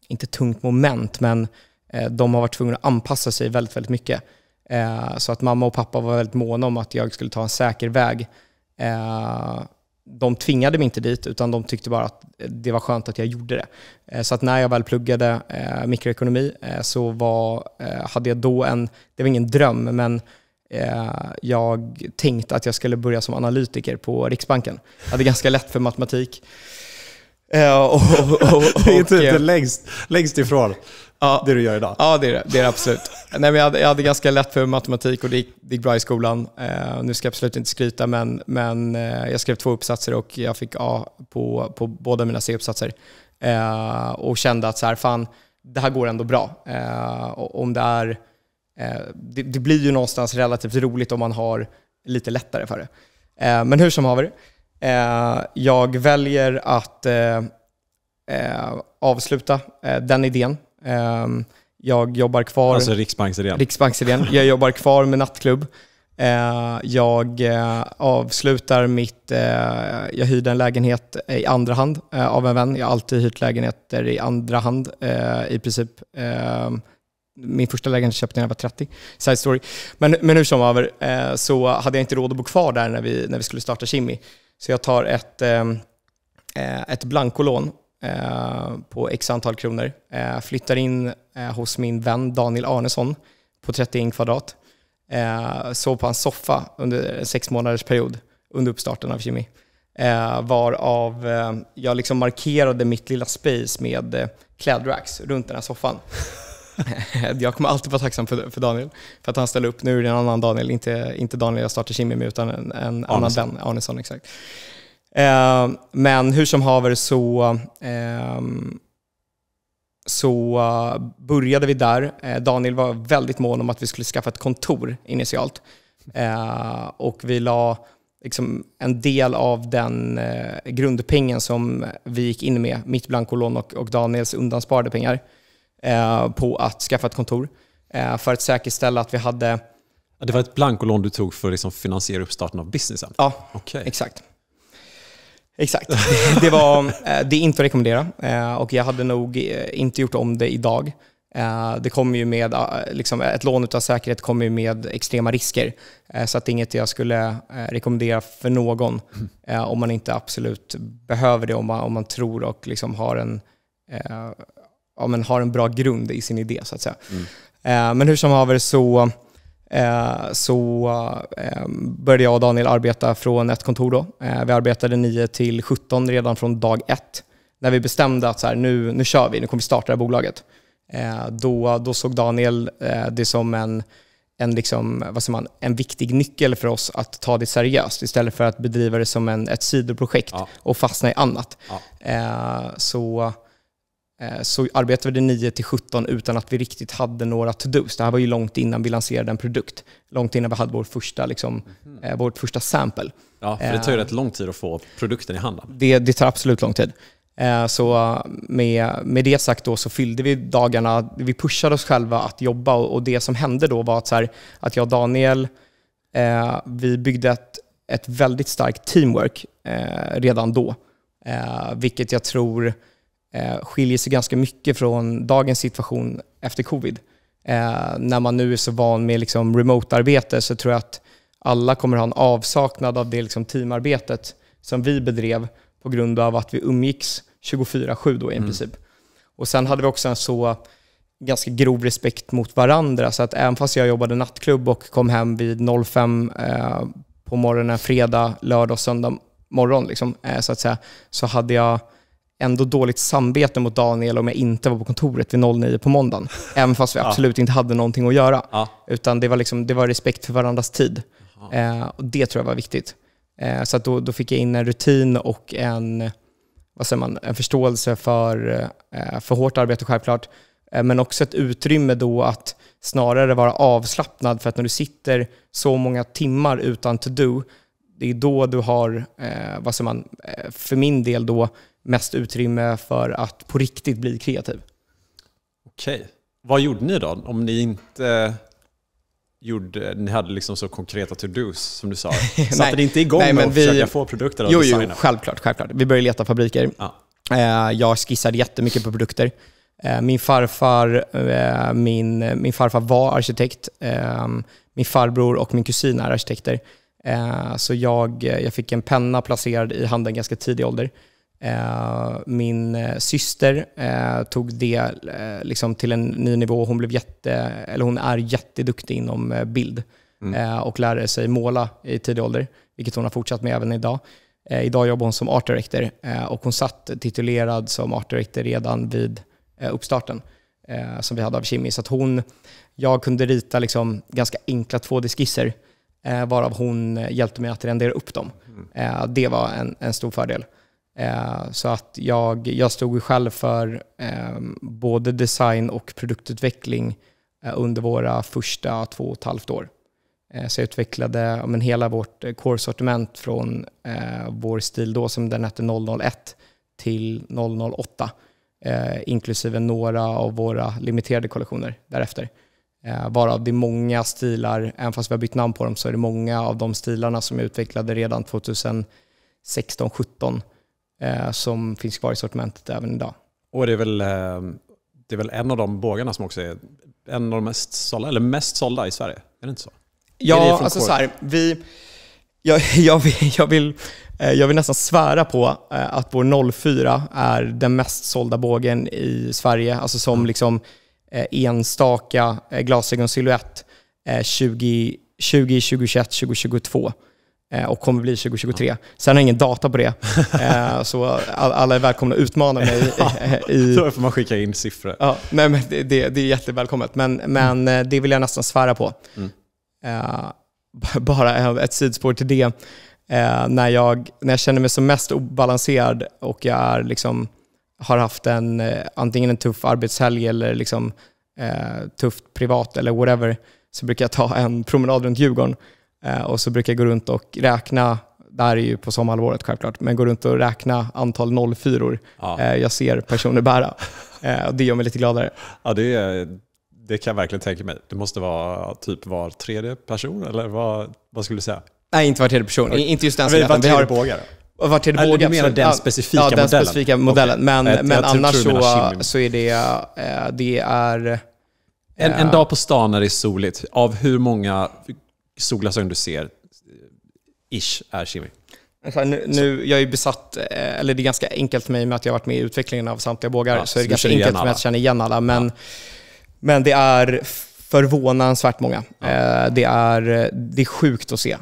inte tungt moment, men eh, de har varit tvungna att anpassa sig väldigt, väldigt mycket. Eh, så att mamma och pappa var väldigt måna om att jag skulle ta en säker väg. de tvingade mig inte dit, utan de tyckte bara att det var skönt att jag gjorde det. så att när jag väl pluggade mikroekonomi så var, hade jag då en, det var ingen dröm, men Eh, jag tänkte att jag skulle börja som analytiker på Riksbanken. Jag hade ganska lätt för matematik. Eh, och, och, och, [LAUGHS] det är typ längst, längst ifrån ja, det du gör idag. Ja, det är det, det, är det absolut. Nej, men jag, hade, jag hade ganska lätt för matematik och det gick, det gick bra i skolan. Eh, nu ska jag absolut inte skryta, men, men jag skrev två uppsatser och jag fick A på, på båda mina C-uppsatser. och kände att så här, fan, det här går ändå bra. om det är Eh, det, det, blir ju någonstans relativt roligt om man har lite lättare för det. Eh, men hur som haver, eh, jag väljer att avsluta den idén. Ehm, jag jobbar kvar... Alltså Riksbanksidén? Riksbanksidén. Jag jobbar kvar med nattklubb. jag avslutar mitt... jag hyrde en lägenhet i andra hand av en vän. Jag har alltid hyrt lägenheter i andra hand i princip. Ehm, min första lägenhet köpte när jag var 30, side story. Men, men hur som haver eh, så hade jag inte råd att bo kvar där när vi, när vi skulle starta Kimi. Så jag tar ett, eh, eh, ett blankolån eh, på x antal kronor, eh, flyttar in eh, hos min vän Daniel Arnesson på 31 kvadrat, sov på hans soffa under en sex månaders period under uppstarten av Kimi. Eh, varav eh, jag liksom markerade mitt lilla space med eh, klädracks runt den här soffan. [LAUGHS] jag kommer alltid vara tacksam för, för, Daniel, för att han ställer upp. Nu är det en annan Daniel, inte, inte Daniel jag startade Kimi med, utan en, en annan Ben, Arnesson. Exakt. Eh, men hur som haver så, eh, så började vi där. Eh, Daniel var väldigt mån om att vi skulle skaffa ett kontor initialt. Eh, och vi la liksom en del av den eh, grundpengen som vi gick in med, mitt blankolån och, och Daniels undansparade pengar, Eh, på att skaffa ett kontor eh, för att säkerställa att vi hade... Ja, det var ett blankolån du tog för att liksom finansiera uppstarten av businessen? Ja, okay. exakt. Exakt. [LAUGHS] Det, var, eh, det är inte att rekommendera och jag hade nog inte gjort om det idag. Det kommer ju med, liksom ett lån utan säkerhet kommer ju med extrema risker. Så att det är inget jag skulle rekommendera för någon mm. om man inte absolut behöver det, om man, om man tror och liksom har en, ja, men har en bra grund i sin idé så att säga. Mm. Eh, men hur som haver så, eh, så eh, började jag och Daniel arbeta från ett kontor då. Eh, vi arbetade 9 till 17 redan från dag ett. När vi bestämde att så här, nu, nu kör vi, nu kommer vi starta det här bolaget. Eh, då, då såg Daniel eh, det som en, en, liksom, vad säger man, en viktig nyckel för oss att ta det seriöst istället för att bedriva det som en, ett sidoprojekt ja. och fastna i annat. Ja. så Eh, så arbetade vi 9 till 17 utan att vi riktigt hade några to-dos. Det här var ju långt innan vi lanserade en produkt. Långt innan vi hade vår första, liksom, mm. vårt första sample. Ja, för det tar ju eh, rätt lång tid att få produkten i handen. Det, det tar absolut lång tid. Så med, med det sagt då så fyllde vi dagarna, vi pushade oss själva att jobba och det som hände då var att, så här, att jag och Daniel, eh, vi byggde ett, ett väldigt starkt teamwork eh, redan då. Eh, vilket jag tror eh, skiljer sig ganska mycket från dagens situation efter covid. Eh, när man nu är så van med liksom remote-arbete så tror jag att alla kommer ha en avsaknad av det liksom teamarbetet som vi bedrev på grund av att vi umgicks 24-7 då i mm. princip. Och sen hade vi också en så ganska grov respekt mot varandra. Så att även fast jag jobbade nattklubb och kom hem vid 05 eh, på morgonen, fredag, lördag och söndag morgon, liksom, eh, så att säga, så hade jag ändå dåligt samvete mot Daniel om jag inte var på kontoret vid 09 på måndagen. [LAUGHS] Även fast vi absolut ja. inte hade någonting att göra. Ja. Utan det var, liksom, det var respekt för varandras tid. Eh, och Det tror jag var viktigt. Eh, så då, då fick jag in en rutin och en, vad säger man, en förståelse för, eh, för hårt arbete självklart. Eh, men också ett utrymme då att snarare vara avslappnad. För att när du sitter så många timmar utan to-do, det är då du har, eh, vad säger man, eh, för min del då, mest utrymme för att på riktigt bli kreativ. Okej. Vad gjorde ni då? Om ni inte gjorde, ni hade liksom så konkreta to-dos som du sa. [LAUGHS] Satte ni inte igång nej, med att vi, försöka få produkter att jo, designa? Jo, självklart, självklart. Vi började leta fabriker. Ja. Eh, jag skissade jättemycket på produkter. Eh, min farfar, eh, min, min farfar var arkitekt. Min farbror och min kusin är arkitekter. Så jag, jag fick en penna placerad i handen ganska tidig ålder. Eh, min eh, syster eh, tog det liksom till en ny nivå. Hon, blev jätte, eller hon är jätteduktig inom bild mm. och lärde sig måla i tidig ålder, vilket hon har fortsatt med även idag. Idag jobbar hon som art director och hon satt titulerad som art director redan vid uppstarten som vi hade av Kimi. Så att hon, jag kunde rita liksom ganska enkla 2D-skisser varav hon hjälpte mig att rendera upp dem. Mm. Det var en, en stor fördel. Eh, så att jag, jag stod själv för eh, både design och produktutveckling eh, under våra första två och ett halvt år. så jag utvecklade men hela vårt core-sortiment från vår stil då som den hette 001 till 008. inklusive några av våra limiterade kollektioner därefter. Eh, varav det är många stilar, även fast vi har bytt namn på dem, så är det många av de stilarna som jag utvecklade redan 2016-17 Eh, som finns kvar i sortimentet även idag. Och det är väl, eh, det är väl en av de bågarna som också är en av de mest sålda, eller mest sålda i Sverige? Är det inte så? Ja, alltså så här, vi, jag, [LAUGHS] jag, vill, jag, vill, eh, jag vill nästan svära på att vår 04 är den mest sålda bågen i Sverige, alltså som mm. liksom enstaka glasögonsilhuett 20, 20, 2021, 2022. Eh, och kommer bli 2023. Sen har jag ingen data på det, [LAUGHS] eh, så alla är välkomna att utmana mig. [LAUGHS] I... Då får man skicka in siffror. Ja, nej, men det, det, är jättevälkommet, men, mm. men eh, det vill jag nästan svära på. Mm. [LAUGHS] Bara ett sidospår till det. När jag, när jag känner mig som mest obalanserad och jag är liksom, har haft en, antingen en tuff arbetshelg eller liksom, tufft privat eller whatever, så brukar jag ta en promenad runt Djurgården. Eh, och så brukar jag gå runt och räkna, det här är ju på sommarhalvåret självklart, men gå runt och räkna antal 04 ja. Eh, jag ser personer bära. Eh, och det gör mig lite gladare. Ja, det, är, det kan jag verkligen tänka mig. Det måste vara typ var tredje person, eller vad, vad skulle du säga? Nej, inte var tredje person. Inte just den som var tredje bågare? Var tredje båge. Du menar den specifika ja, den modellen? den specifika modellen. Okay. Men, jag, men jag annars så, så är det... det är, en, en dag på stan när det är soligt, av hur många solglasögon du ser, eh, ish, är Kimi. Nu, nu, jag är besatt, eh, eller det är ganska enkelt för mig med att jag har varit med i utvecklingen av samtliga bågar, ja, så, så är det ganska enkelt för mig att känna igen alla. Men, ja. men det är förvånansvärt många. Ja. Eh, det, är, det är sjukt att se.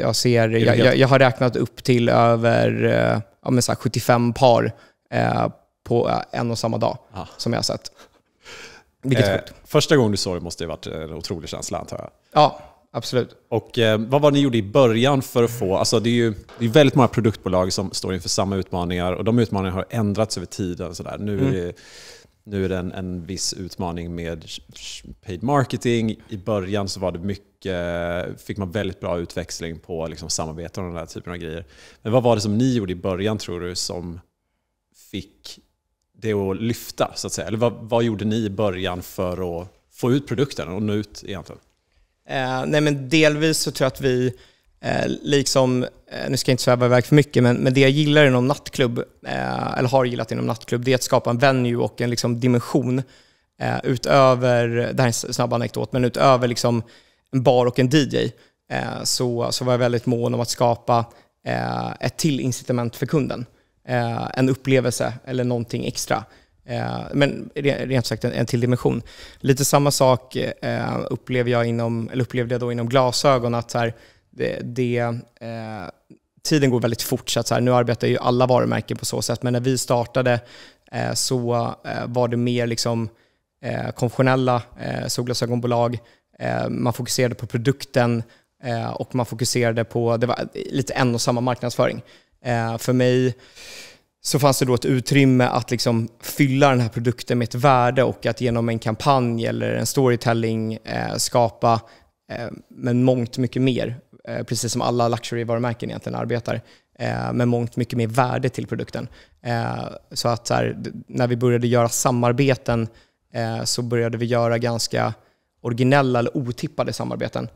Jag, ser, jag, jag, jag, har räknat upp till över 75 par på en och samma dag som jag har sett. Vilket eh, Första gången du såg det måste ha varit en otrolig känsla antar jag. Ja, absolut. Och eh, vad var det ni gjorde i början för att få, alltså det är ju det är väldigt många produktbolag som står inför samma utmaningar och de utmaningarna har ändrats över tiden. Så där. Nu mm. är det, nu är det en, en, viss utmaning med paid marketing. I början så var det mycket, fick man väldigt bra utväxling på liksom samarbeten och den här typen av grejer. Men vad var det som ni gjorde i början tror du som fick det att lyfta? Så att säga? Eller vad, vad gjorde ni i början för att få ut produkten och nå ut egentligen? Eh, nej men delvis så tror jag att vi, eh, liksom, eh, nu ska jag inte sväva iväg för mycket, men, men det jag gillar inom nattklubb, eh, eller har gillat inom nattklubb, det är att skapa en venue och en liksom, dimension eh, utöver, det här är en snabb anekdot, men utöver liksom, en bar och en DJ eh, så, så var jag väldigt mån om att skapa ett till incitament för kunden. Eh, en upplevelse eller någonting extra. Eh, men rent sagt en, en till dimension. Lite samma sak eh, upplever jag inom, eller upplevde jag då inom glasögon. att så här, det, det eh, tiden går väldigt fort. Så att så här, nu arbetar ju alla varumärken på så sätt, men när vi startade eh, så eh, var det mer liksom, eh, konventionella eh, solglasögonbolag. man fokuserade på produkten och man fokuserade på, det var lite en och samma marknadsföring. Eh, för mig så fanns det då ett utrymme att liksom fylla den här produkten med ett värde och att genom en kampanj eller en storytelling eh, skapa eh, men mångt mycket mer, precis som alla luxury-varumärken egentligen arbetar, Med mångt mycket mer värde till produkten. Så att så här, när vi började göra samarbeten så började vi göra ganska originella eller otippade samarbeten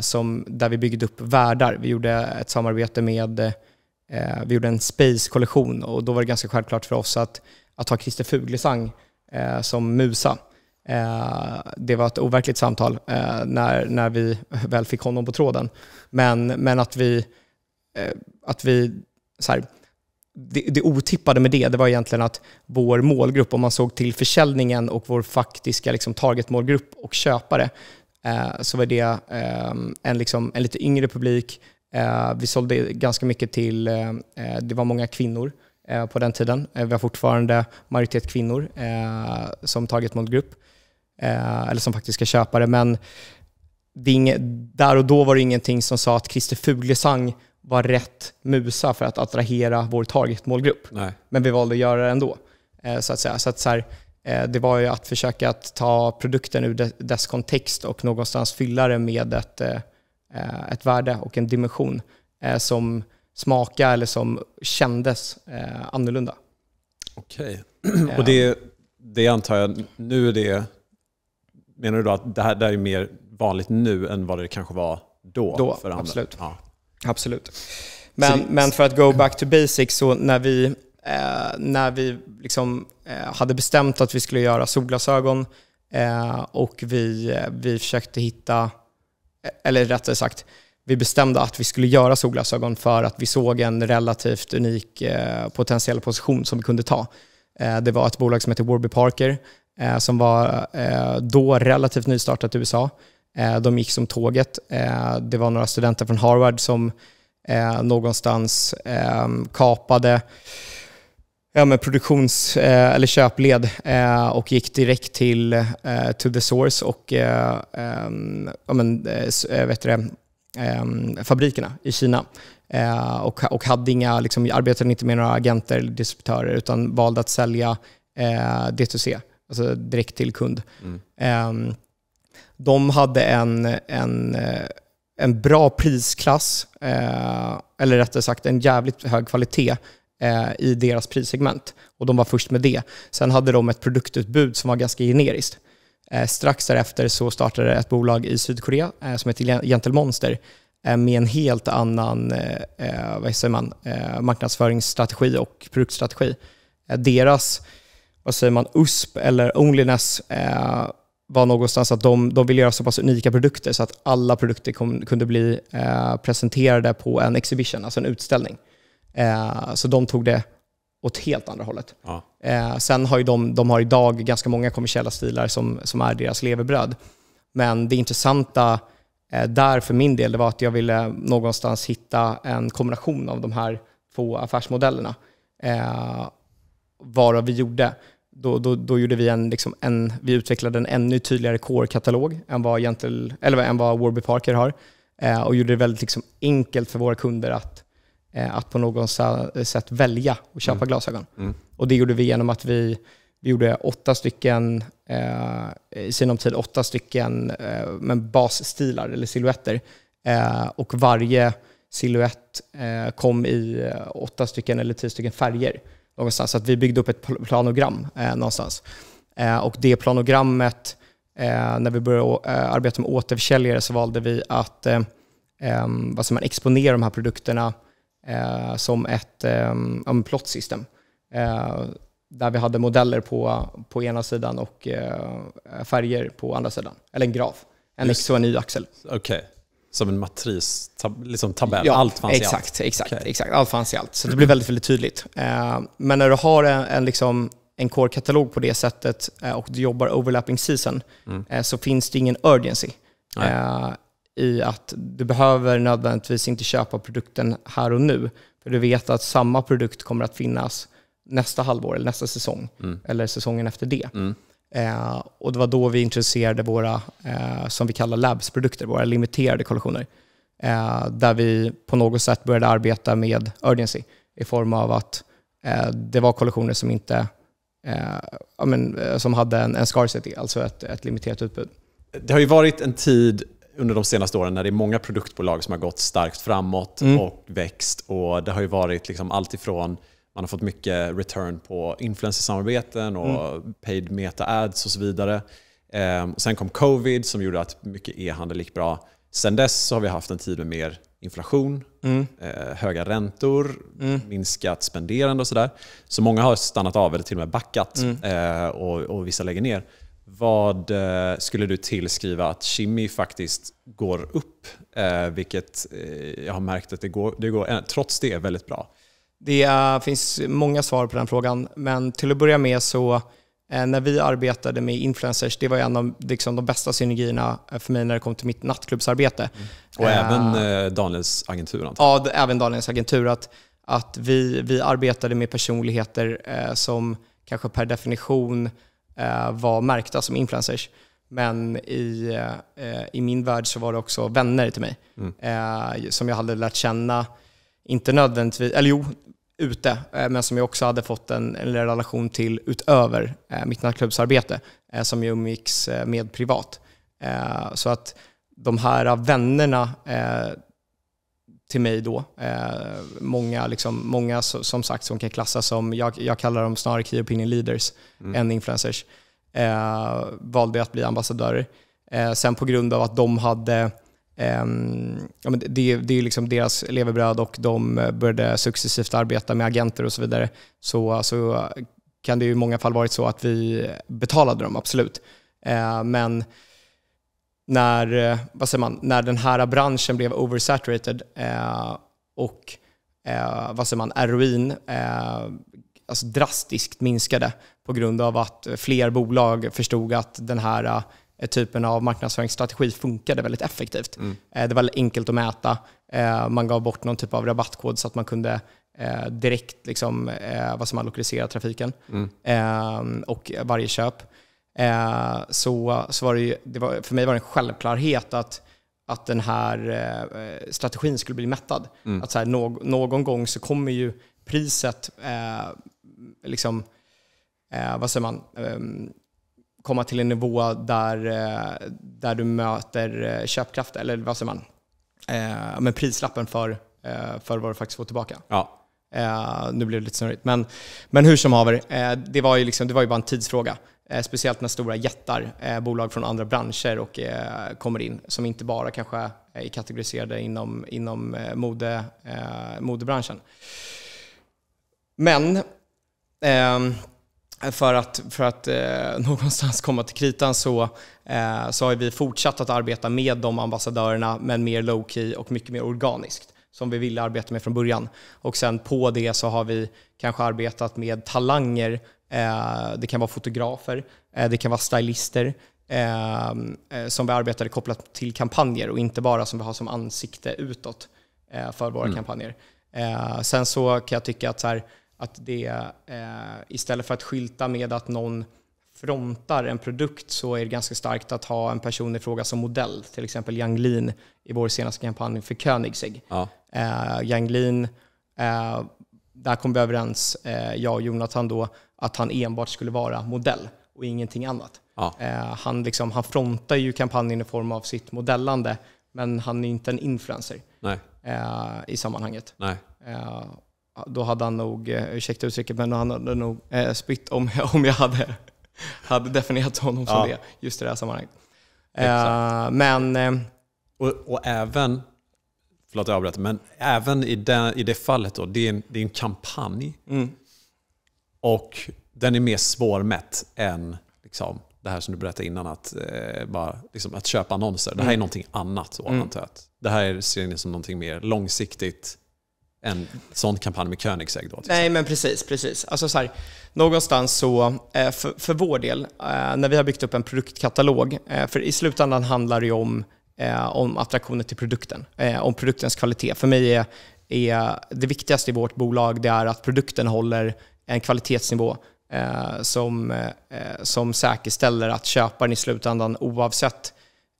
som, där vi byggde upp världar. Vi gjorde ett samarbete med eh, vi gjorde en space-kollektion och då var det ganska självklart för oss att, att ha Christer Fuglesang eh, som musa. Eh, det var ett overkligt samtal eh, när, när vi väl fick honom på tråden. Men, men att vi, eh, att vi så här, det, det, otippade med det, det var egentligen att vår målgrupp, om man såg till försäljningen och vår faktiska liksom, targetmålgrupp och köpare, eh, så var det eh, en, liksom, en lite yngre publik, Eh, vi sålde ganska mycket till, eh, eh, det var många kvinnor på den tiden. vi har fortfarande majoritet kvinnor som target målgrupp, eller som faktiskt ska köpa det. Men inget, där och då var det ingenting som sa att Christer Fuglesang var rätt musa för att attrahera vår target målgrupp. Nej. Men vi valde att göra det ändå. så att säga. Så att så här, det var ju att försöka att ta produkten ur dess kontext och någonstans fylla det med ett Eh, ett värde och en dimension eh, som smakade eller som kändes eh, annorlunda. Okej. Okay. Och det, det antar jag, nu är det, menar du då att det här, det här är mer vanligt nu än vad det kanske var då? Då, för absolut. Ja. Absolut. Men, det... men för att go back to basics, så när vi, eh, när vi liksom, eh, hade bestämt att vi skulle göra solglasögon eh, och vi, vi försökte hitta eller rättare sagt, vi bestämde att vi skulle göra solglasögon för att vi såg en relativt unik eh, potentiell position som vi kunde ta. Eh, det var ett bolag som heter Warby Parker eh, som var då relativt nystartat i USA. De gick som tåget. Det var några studenter från Harvard som någonstans kapade ja, men produktions eh, eller köpled eh, och gick direkt till eh, to the source och eh, ehm, ja, men, eh, eh, vet det, ehm, fabrikerna i Kina. och, och hade inga, liksom, arbetade inte med några agenter eller distributörer utan valde att sälja D2C, alltså direkt till kund. Mm. Ehm, de hade en, en en bra prisklass, eller rättare sagt en jävligt hög kvalitet Eh, i deras prissegment. Och de var först med det. Sen hade de ett produktutbud som var ganska generiskt. Eh, strax därefter så startade ett bolag i Sydkorea eh, som heter Gentle Monster med en helt annan vad säger man, marknadsföringsstrategi och produktstrategi. deras vad säger man, USP eller Onlyness var någonstans att de, de ville göra så pass unika produkter så att alla produkter kom, kunde bli presenterade på en exhibition, alltså en utställning. Eh, så de tog det åt helt andra hållet. Ja. Eh, sen har ju de, de har idag ganska många kommersiella stilar som, som är deras levebröd. Men det intressanta eh, där för min del det var att jag ville någonstans hitta en kombination av de här två affärsmodellerna. Eh, varav vi gjorde, då, då, då gjorde vi en, liksom en, vi utvecklade en ännu tydligare core-katalog än vad, Gentle, eller, än vad Warby Parker har. Eh, och gjorde det väldigt liksom enkelt för våra kunder att Eh, att på något sätt välja att köpa mm. glasögon. Mm. Och det gjorde vi genom att vi, vi gjorde åtta stycken, eh, i sinom tid åtta stycken eh, men basstilar eller silhuetter. Eh, och varje silhuett eh, kom i eh, åtta stycken eller tio stycken färger någonstans. Så att vi byggde upp ett planogram eh, någonstans. och det planogrammet, när vi började arbeta med återförsäljare så valde vi att vad säger man, exponera de här produkterna eh, som ett eh, plot system. Eh, där vi hade modeller på, på ena sidan och eh, färger på andra sidan. Eller en graf. En Just. X och en Y-axel. Okay. Som en matris, tab liksom tabell. Ja, allt fanns exakt, i allt. Exakt, okay. exakt. Allt fanns i allt. Så det blir väldigt, väldigt tydligt. Eh, men när du har en, en liksom, en core-katalog på det sättet eh, och du jobbar overlapping season mm. så finns det ingen urgency. Nej i att du behöver nödvändigtvis inte köpa produkten här och nu. För du vet att samma produkt kommer att finnas nästa halvår eller nästa säsong mm. eller säsongen efter det. Mm. Eh, och det var då vi introducerade våra, eh, som vi kallar labsprodukter, våra limiterade kollektioner. Eh, där vi på något sätt började arbeta med urgency i form av att eh, det var kollektioner som inte eh, ja, men, eh, som hade en, en scarcity, alltså ett, ett limiterat utbud. Det har ju varit en tid under de senaste åren när det är många produktbolag som har gått starkt framåt mm. och växt. Och det har ju varit liksom allt ifrån man har fått mycket return på influencersamarbeten och mm. paid meta-ads och så vidare. Um, sen kom covid som gjorde att mycket e-handel gick bra. Sen dess så har vi haft en tid med mer inflation, mm. eh, höga räntor, mm. minskat spenderande och sådär. Så många har stannat av eller till och med backat mm. eh, och, och, vissa lägger ner. Vad eh, skulle du tillskriva att Kimi faktiskt går upp? Eh, vilket eh, jag har märkt att det går, det går trots det väldigt bra. Det finns många svar på den frågan, men till att börja med så när vi arbetade med influencers, det var en av liksom, de bästa synergierna för mig när det kom till mitt nattklubbsarbete. Mm. Och äh, även Daniels agentur? Antagligen. Ja, även Daniels agentur. Att, att vi, vi arbetade med personligheter eh, som kanske per definition Eh, var märkta som influencers. Men i, eh, i min värld så var det också vänner till mig mm. Eh, som jag hade lärt känna, inte nödvändigtvis, eller jo, ute, men som jag också hade fått en, en relation till utöver mitt nattklubbsarbete, som jag umgicks med privat. Så att de här vännerna till mig då. Eh, många, liksom, många som sagt som kan klassas som, jag, jag kallar dem snarare key opinion leaders mm. än influencers, eh, valde att bli ambassadörer. Eh, sen på grund av att de hade ehm, ja, men det, det är liksom deras levebröd och de började successivt arbeta med agenter och så vidare. Så, så kan det i många fall varit så att vi betalade dem, absolut. Eh, men när, eh, vad säger man, när den här branschen blev oversaturated eh, och eh, vad säger man, ROIn eh, alltså drastiskt minskade på grund av att fler bolag förstod att den här eh, typen av marknadsföringsstrategi funkade väldigt effektivt. Mm. Eh, det var enkelt att mäta. Man gav bort någon typ av rabattkod så att man kunde direkt liksom, vad som man lokalisera trafiken mm. och varje köp. Eh, så, så var det, ju, det var, för mig var det en självklarhet att, att den här eh, strategin skulle bli mättad. Mm. Att så här, no, någon gång så kommer ju priset, eh, liksom, eh, vad säger man, ehm, komma till en nivå där, eh, där du möter köpkraft, eller vad säger man, men prislappen för, för vad du faktiskt får tillbaka. Ja. nu blev det lite snurrigt, men, men hur som haver, det, var ju liksom, det var ju bara en tidsfråga. Eh, speciellt när stora jättar, eh, bolag från andra branscher och eh, kommer in som inte bara kanske är kategoriserade inom, inom mode, modebranschen. Men ehm, för att, för att [LAUGHS] någonstans komma till kritan så, så har vi fortsatt att arbeta med de ambassadörerna men mer low-key och mycket mer organiskt som vi ville arbeta med från början. Och sen på det så har vi kanske arbetat med talanger Eh, det kan vara fotografer, eh, det kan vara stylister eh, som vi arbetade kopplat till kampanjer och inte bara som vi har som ansikte utåt för våra mm. kampanjer. sen så kan jag tycka att, så här, att det, istället för att skylta med att någon frontar en produkt så är det ganska starkt att ha en person i fråga som modell. Till exempel Yang Lin i vår senaste kampanj för Koenigsegg. Ja. Eh, Yang Lin där kom vi överens, eh, jag och Jonathan då, att han enbart skulle vara modell och ingenting annat. Ja. Eh, han, liksom, han frontar ju kampanjen i form av sitt modellande, men han är inte en influencer Nej. Eh, i sammanhanget. Nej. Då hade han nog, ursäkta uttrycket, men han hade nog spytt om, om jag hade, [LAUGHS] hade definierat honom ja. som det, just i det här sammanhanget. Exakt. Men... Och, och även förlåt att jag avbröt, men även i det, i det fallet då, det är en, det är en kampanj. Mm. Och den är mer svårmätt än liksom, det här som du berättade innan, att, eh, bara, liksom, att köpa annonser. Det här är mm. någonting annat. Så, mm. Det här ser ni som någonting mer långsiktigt än en sån kampanj med Koenigsegg. Då, Nej, men precis. precis. Alltså, så här, någonstans så, eh, för, för vår del, eh, när vi har byggt upp en produktkatalog, eh, för i slutändan handlar det ju om Eh, om attraktionen till produkten, eh, om produktens kvalitet. För mig är, är det viktigaste i vårt bolag det är att produkten håller en kvalitetsnivå Eh, som, eh, som säkerställer att köparen i slutändan, oavsett,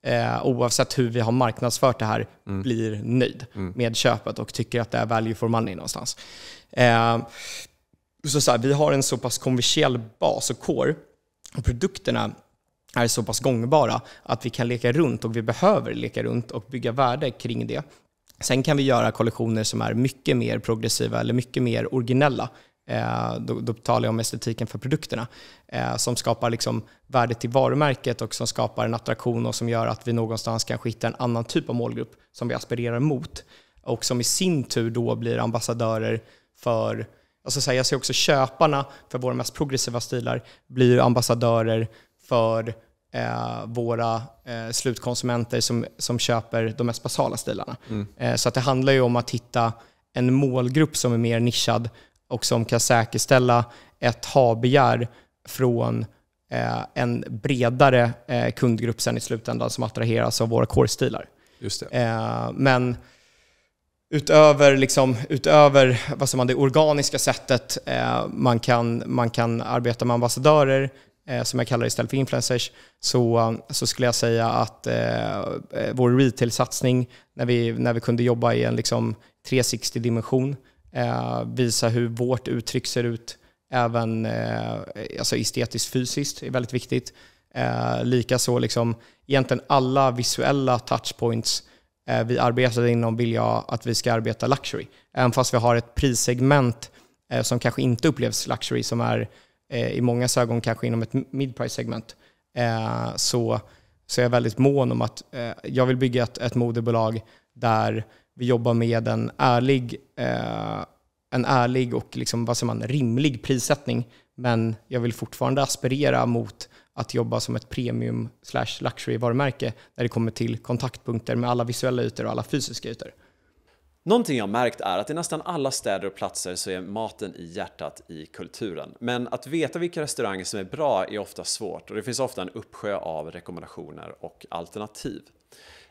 eh, oavsett hur vi har marknadsfört det här, mm. blir nöjd mm. med köpet och tycker att det är value for money någonstans. Eh, så, så här, vi har en så pass kommersiell bas och core, och produkterna är så pass gångbara att vi kan leka runt och vi behöver leka runt och bygga värde kring det. Sen kan vi göra kollektioner som är mycket mer progressiva eller mycket mer originella. Eh, då, då talar jag om estetiken för produkterna, eh, som skapar liksom värde till varumärket och som skapar en attraktion och som gör att vi någonstans kanske hittar en annan typ av målgrupp som vi aspirerar mot och som i sin tur då blir ambassadörer för Alltså så här, jag ser också köparna för våra mest progressiva stilar blir ambassadörer för eh, våra eh, slutkonsumenter som, som köper de mest basala stilarna. Mm. Eh, så att det handlar ju om att hitta en målgrupp som är mer nischad och som kan säkerställa ett habegär begär från eh, en bredare eh, kundgrupp sen i slutändan som attraheras av våra core-stilar. Eh, men utöver, liksom, utöver vad man, det organiska sättet man, kan, man kan arbeta med ambassadörer Eh, som jag kallar det istället för influencers, så, eh, så skulle jag säga att eh, eh, vår retail-satsning, när vi, när vi kunde jobba i en liksom 360-dimension, eh, visa hur vårt uttryck ser ut även eh, alltså estetiskt fysiskt är väldigt viktigt. Eh, Likaså liksom, egentligen alla visuella touchpoints eh, vi arbetar inom vill jag att vi ska arbeta luxury. Även fast vi har ett prissegment som kanske inte upplevs luxury som är Eh, i många ögon kanske inom ett mid-price segment, eh, så, så är jag väldigt mån om att eh, jag vill bygga ett, ett moderbolag där vi jobbar med en ärlig, en ärlig och liksom, vad säger man, rimlig prissättning. Men jag vill fortfarande aspirera mot att jobba som ett premium slash luxury varumärke när det kommer till kontaktpunkter med alla visuella ytor och alla fysiska ytor. Någonting jag märkt är att i nästan alla städer och platser så är maten i hjärtat i kulturen. Men att veta vilka restauranger som är bra är ofta svårt och det finns ofta en uppsjö av rekommendationer och alternativ.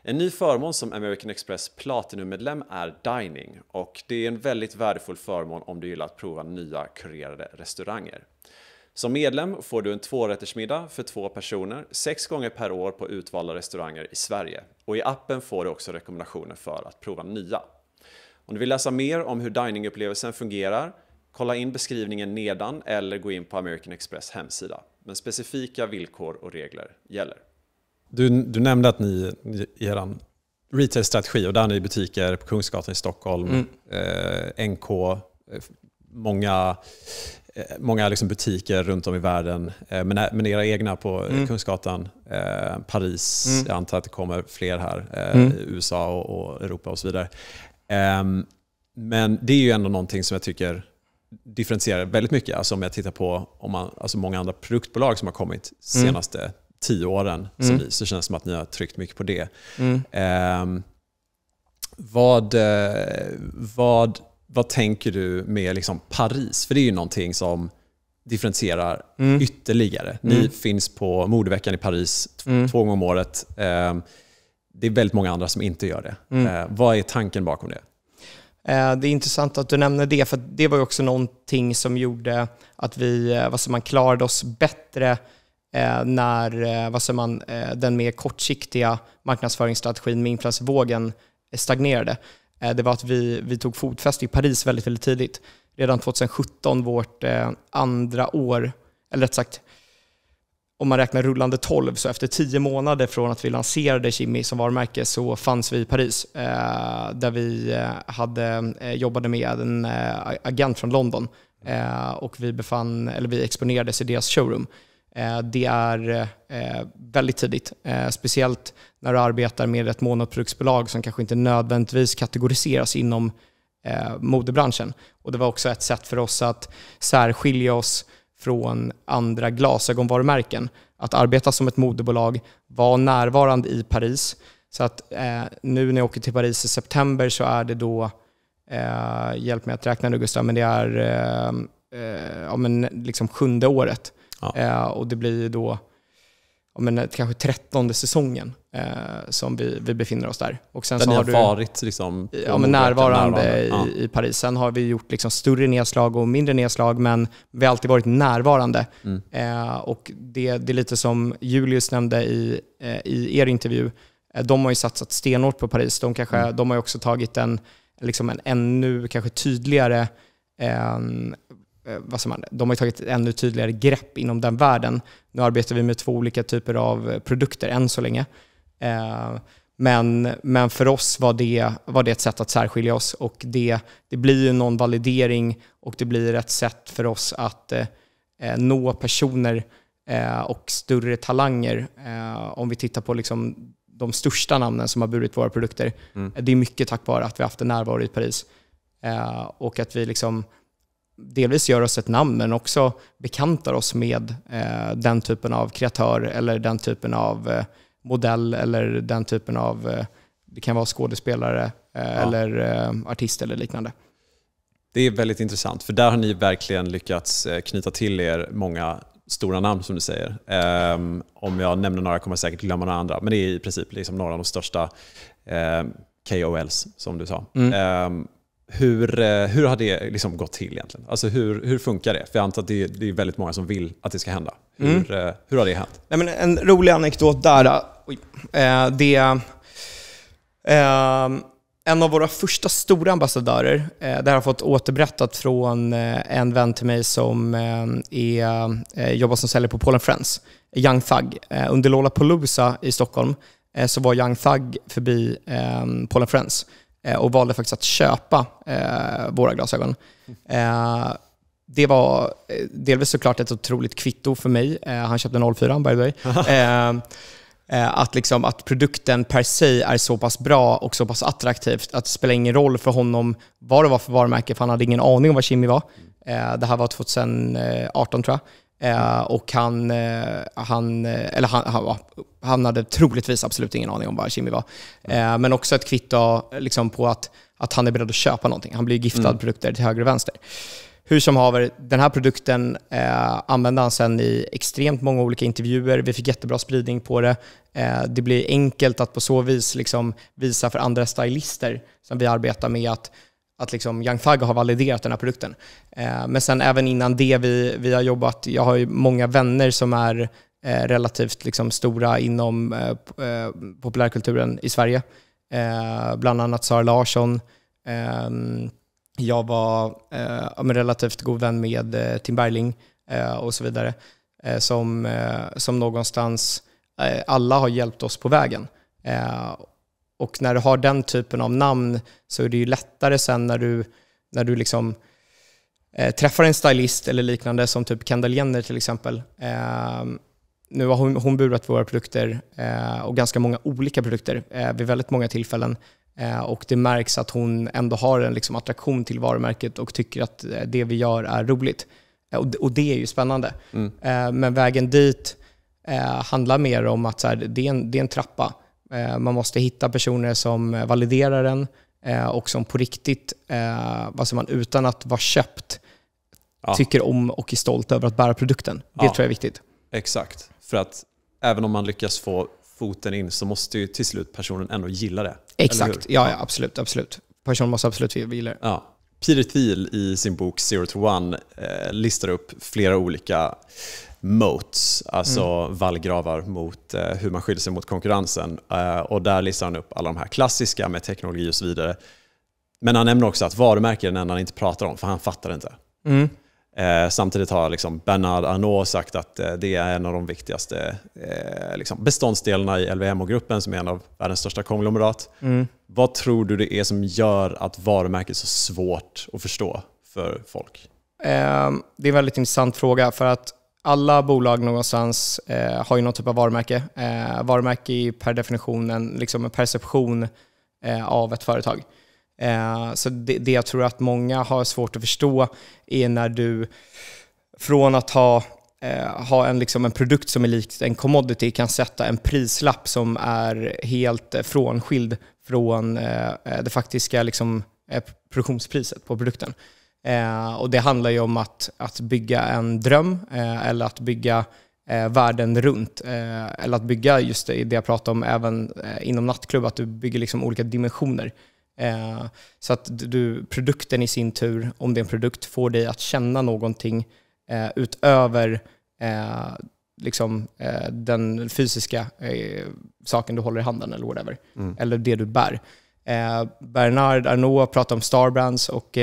En ny förmån som American Express Platinum-medlem är Dining och det är en väldigt värdefull förmån om du gillar att prova nya kurerade restauranger. Som medlem får du en tvårättersmiddag för två personer sex gånger per år på utvalda restauranger i Sverige. Och i appen får du också rekommendationer för att prova nya. Om du vill läsa mer om hur diningupplevelsen fungerar, kolla in beskrivningen nedan eller gå in på American Express hemsida. Men specifika villkor och regler gäller. Du, du nämnde att ni i er retailstrategi, och där har ni butiker på Kungsgatan i Stockholm, mm. eh, NK, eh, många, eh, många liksom butiker runt om i världen, eh, men, men era egna på mm. Kungsgatan, Paris, mm. jag antar att det kommer fler här, mm. USA och, Europa och så vidare. Ehm, men det är ju ändå någonting som jag tycker differentierar väldigt mycket. Alltså om jag tittar på om man, alltså många andra produktbolag som har kommit mm. senaste mm. tio åren mm. ni, så känns det som att ni har tryckt mycket på det. Mm. Ehm, eh, vad, vad, vad tänker du med liksom Paris? För det är ju någonting som differentierar mm. ytterligare. Ni mm. finns på modeveckan i Paris mm. två gånger om året. Eh, det är väldigt många andra som inte gör det. Mm. Eh, vad är tanken bakom det? Eh, det är intressant att du nämner det, för det var ju också någonting som gjorde att vi, eh, vad man klarade oss bättre när vad man, den mer kortsiktiga marknadsföringsstrategin med influencervågen stagnerade. Det var att vi, vi tog fotfäste i Paris väldigt, väldigt tidigt. Redan 2017, vårt andra år, eller rätt sagt om man räknar rullande 12, så efter 10 månader från att vi lanserade Kimi som varumärke så fanns vi i Paris eh, där vi eh, hade, eh, jobbade med en agent från London och vi, befann, eller vi exponerades i deras showroom. Det är väldigt tidigt, speciellt när du arbetar med ett monoproduktsbolag som kanske inte nödvändigtvis kategoriseras inom modebranschen. Och det var också ett sätt för oss att särskilja oss från andra glasögonvarumärken. Att arbeta som ett modebolag, vara närvarande i Paris. Så att eh, nu när jag åker till Paris i september så är det då, eh, hjälp mig att räkna nu Gustav, men det är eh, eh ja, men liksom sjunde året. Ja. Eh, och det blir då men, eh, kanske trettonde säsongen eh, som vi, vi befinner oss där. Och sen där så ni har, har varit liksom, ja, men närvarande, närvarande. I, ah. i, Paris. Sen har vi gjort liksom större nedslag och mindre nedslag, men vi har alltid varit närvarande. Mm. Eh, och det, det är lite som Julius nämnde i, eh, i er intervju. Eh, de har ju satsat stenhårt på Paris. De, kanske, mm. de har ju också tagit en, liksom en ännu kanske tydligare eh, Eh, vad man, de har tagit ett ännu tydligare grepp inom den världen. Nu arbetar vi med två olika typer av eh, produkter än så länge. Eh, men, men för oss var det, var det ett sätt att särskilja oss och det, det blir ju någon validering och det blir ett sätt för oss att nå personer och större talanger. om vi tittar på liksom de största namnen som har burit våra produkter. Mm. Det är mycket tack vare att vi har haft en närvaro i Paris och att vi liksom delvis gör oss ett namn men också bekantar oss med eh, den typen av kreatör eller den typen av eh, modell eller den typen av, eh, det kan vara skådespelare eh, ja. eller eh, artist eller liknande. Det är väldigt intressant för där har ni verkligen lyckats eh, knyta till er många stora namn som du säger. Ehm, om jag nämner några kommer jag säkert glömma några andra, men det är i princip liksom några av de största KOLs som du sa. Mm. Ehm, hur, eh, hur har det liksom gått till egentligen? Alltså hur, hur funkar det? För jag antar att det är, det är väldigt många som vill att det ska hända. Hur, mm. Eh, hur har det hänt? Nej, men en rolig anekdot där. Eh, oj. Eh, det, eh, en av våra första stora ambassadörer, eh, det här har jag fått återberättat från en vän till mig som är, jobbar som säljare på Polen Friends, Young Thug. under Lollapalooza i Stockholm så var Young Thug förbi Polen Friends Eh, och valde faktiskt att köpa eh, våra glasögon. Mm. det var delvis såklart ett otroligt kvitto för mig. han köpte 04 by the way. [LAUGHS] att, liksom, att produkten per se är så pass bra och så pass attraktivt att det spelar ingen roll för honom vad det var för varumärke, för han hade ingen aning om vad Kimi var. Det här var 2018 tror jag. Eh, och han, eh, han, eh, eller han, han, han, hade troligtvis absolut ingen aning om vad Jimmy var. Eh, men också ett kvitto liksom, på att, att han är beredd att köpa någonting. Han blir giftad mm. produkter till höger och vänster. Hur som haver, den här produkten eh, använde han sen i extremt många olika intervjuer. Vi fick jättebra spridning på det. Eh, det blir enkelt att på så vis liksom visa för andra stylister som vi arbetar med att att liksom Young Thug har validerat den här produkten. Eh, men sen även innan det, vi, vi har jobbat, jag har ju många vänner som är eh, relativt liksom stora inom eh, eh populärkulturen i Sverige. Eh, bland annat Sara Larsson. Ehm, jag var eh, relativt god vän med Tim Bergling och så vidare. som, som någonstans, alla har hjälpt oss på vägen. Och när du har den typen av namn så är det ju lättare sen när du, när du liksom, eh, träffar en stylist eller liknande som typ Kendall Jenner till exempel. Eh, nu har hon, hon burat våra produkter eh, och ganska många olika produkter eh, vid väldigt många tillfällen. Eh, och det märks att hon ändå har en liksom, attraktion till varumärket och tycker att eh, det vi gör är roligt. Eh, och, och det är ju spännande. Mm. men vägen dit handlar mer om att så här, det, är en, det är en trappa. Eh, man måste hitta personer som eh, validerar den eh, och som på riktigt, alltså man utan att vara köpt, ja. tycker om och är stolt över att bära produkten. Det ja. tror jag är viktigt. Exakt, för att även om man lyckas få foten in så måste ju till slut personen ändå gilla det. Exakt, ja, ja, absolut, absolut. Personen måste absolut gilla det. Ja. Peter Thiel i sin bok Zero to One listar upp flera olika moats, alltså mm. vallgravar mot eh, hur man skiljer sig mot konkurrensen. Eh, och där listar han upp alla de här klassiska med teknologi och så vidare. Men han nämner också att varumärke är den enda han inte pratar om, för han fattar inte. Mm. Eh, samtidigt har liksom Bernard Arnault sagt att eh, det är en av de viktigaste eh, liksom beståndsdelarna i LVMH-gruppen, som är en av världens största konglomerat. Mm. Vad tror du det är som gör att varumärket är så svårt att förstå för folk? Ehm, det är en väldigt intressant fråga, för att alla bolag någonstans eh, har ju någon typ av varumärke. Eh, varumärke är per definition en, liksom en perception eh, av ett företag. Eh, så det, det, jag tror att många har svårt att förstå är när du från att ha, eh, ha en, liksom en produkt som är likt en commodity kan sätta en prislapp som är helt eh, frånskild från det faktiska liksom, produktionspriset på produkten. Eh, och det handlar ju om att, att bygga en dröm eh, eller att bygga eh, världen runt. Eh, eller att bygga just det, det jag pratade om även eh, inom nattklubb, att du bygger liksom olika dimensioner. Eh, så att du, produkten i sin tur, om det är en produkt, får dig att känna någonting utöver liksom, den fysiska saken du håller i handen eller whatever. Mm. Eller det du bär. Bernard Arnault pratar om Starbrands och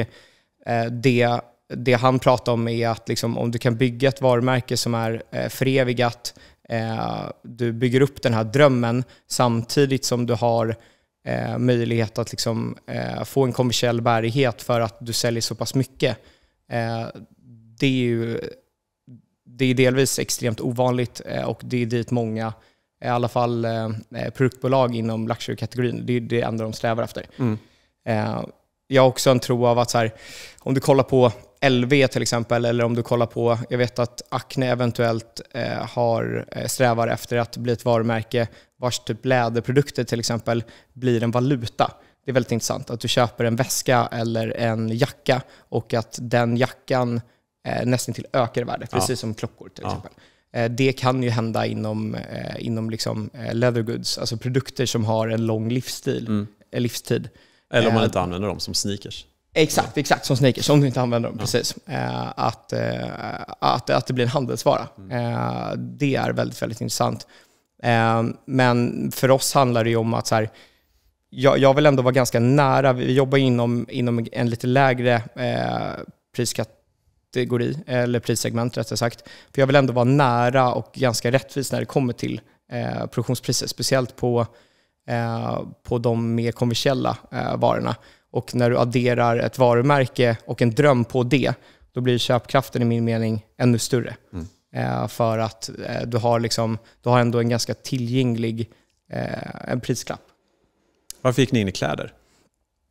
Eh, det, det han pratar om är att liksom, om du kan bygga ett varumärke som är eh, förevigat, eh, du bygger upp den här drömmen samtidigt som du har möjlighet att liksom, få en kommersiell bärighet för att du säljer så pass mycket. det är ju det är delvis extremt ovanligt och det är dit många, i alla fall produktbolag inom luxury-kategorin, det är det enda de strävar efter. Mm jag har också en tro av att så här, om du kollar på LV till exempel, eller om du kollar på, jag vet att Acne eventuellt eh, har, eh, strävar efter att bli ett varumärke vars typ läderprodukter till exempel blir en valuta. Det är väldigt intressant att du köper en väska eller en jacka och att den jackan eh, nästan till ökar i värde, precis ja. som klockor till ja. exempel. Eh, det kan ju hända inom, eh, inom liksom, eh, leather goods, alltså produkter som har en lång livsstil, mm. Eh, livstid. Eller om man eh, inte använder dem som sneakers. Exakt, exakt som sneakers, om du inte använder dem. Ja. Precis. Eh, att, eh, att, att det blir en handelsvara. Mm. det är väldigt, väldigt intressant. men för oss handlar det ju om att så här, jag, jag vill ändå vara ganska nära. Vi jobbar inom, inom en lite lägre priskategori, eller prissegment rättare sagt. För jag vill ändå vara nära och ganska rättvis när det kommer till eh, produktionspriser, speciellt på Eh, på de mer kommersiella eh, varorna. Och när du adderar ett varumärke och en dröm på det, då blir köpkraften i min mening ännu större. Mm. Eh, för att du, har liksom, du har ändå en ganska tillgänglig en prislapp. Varför gick ni in i kläder?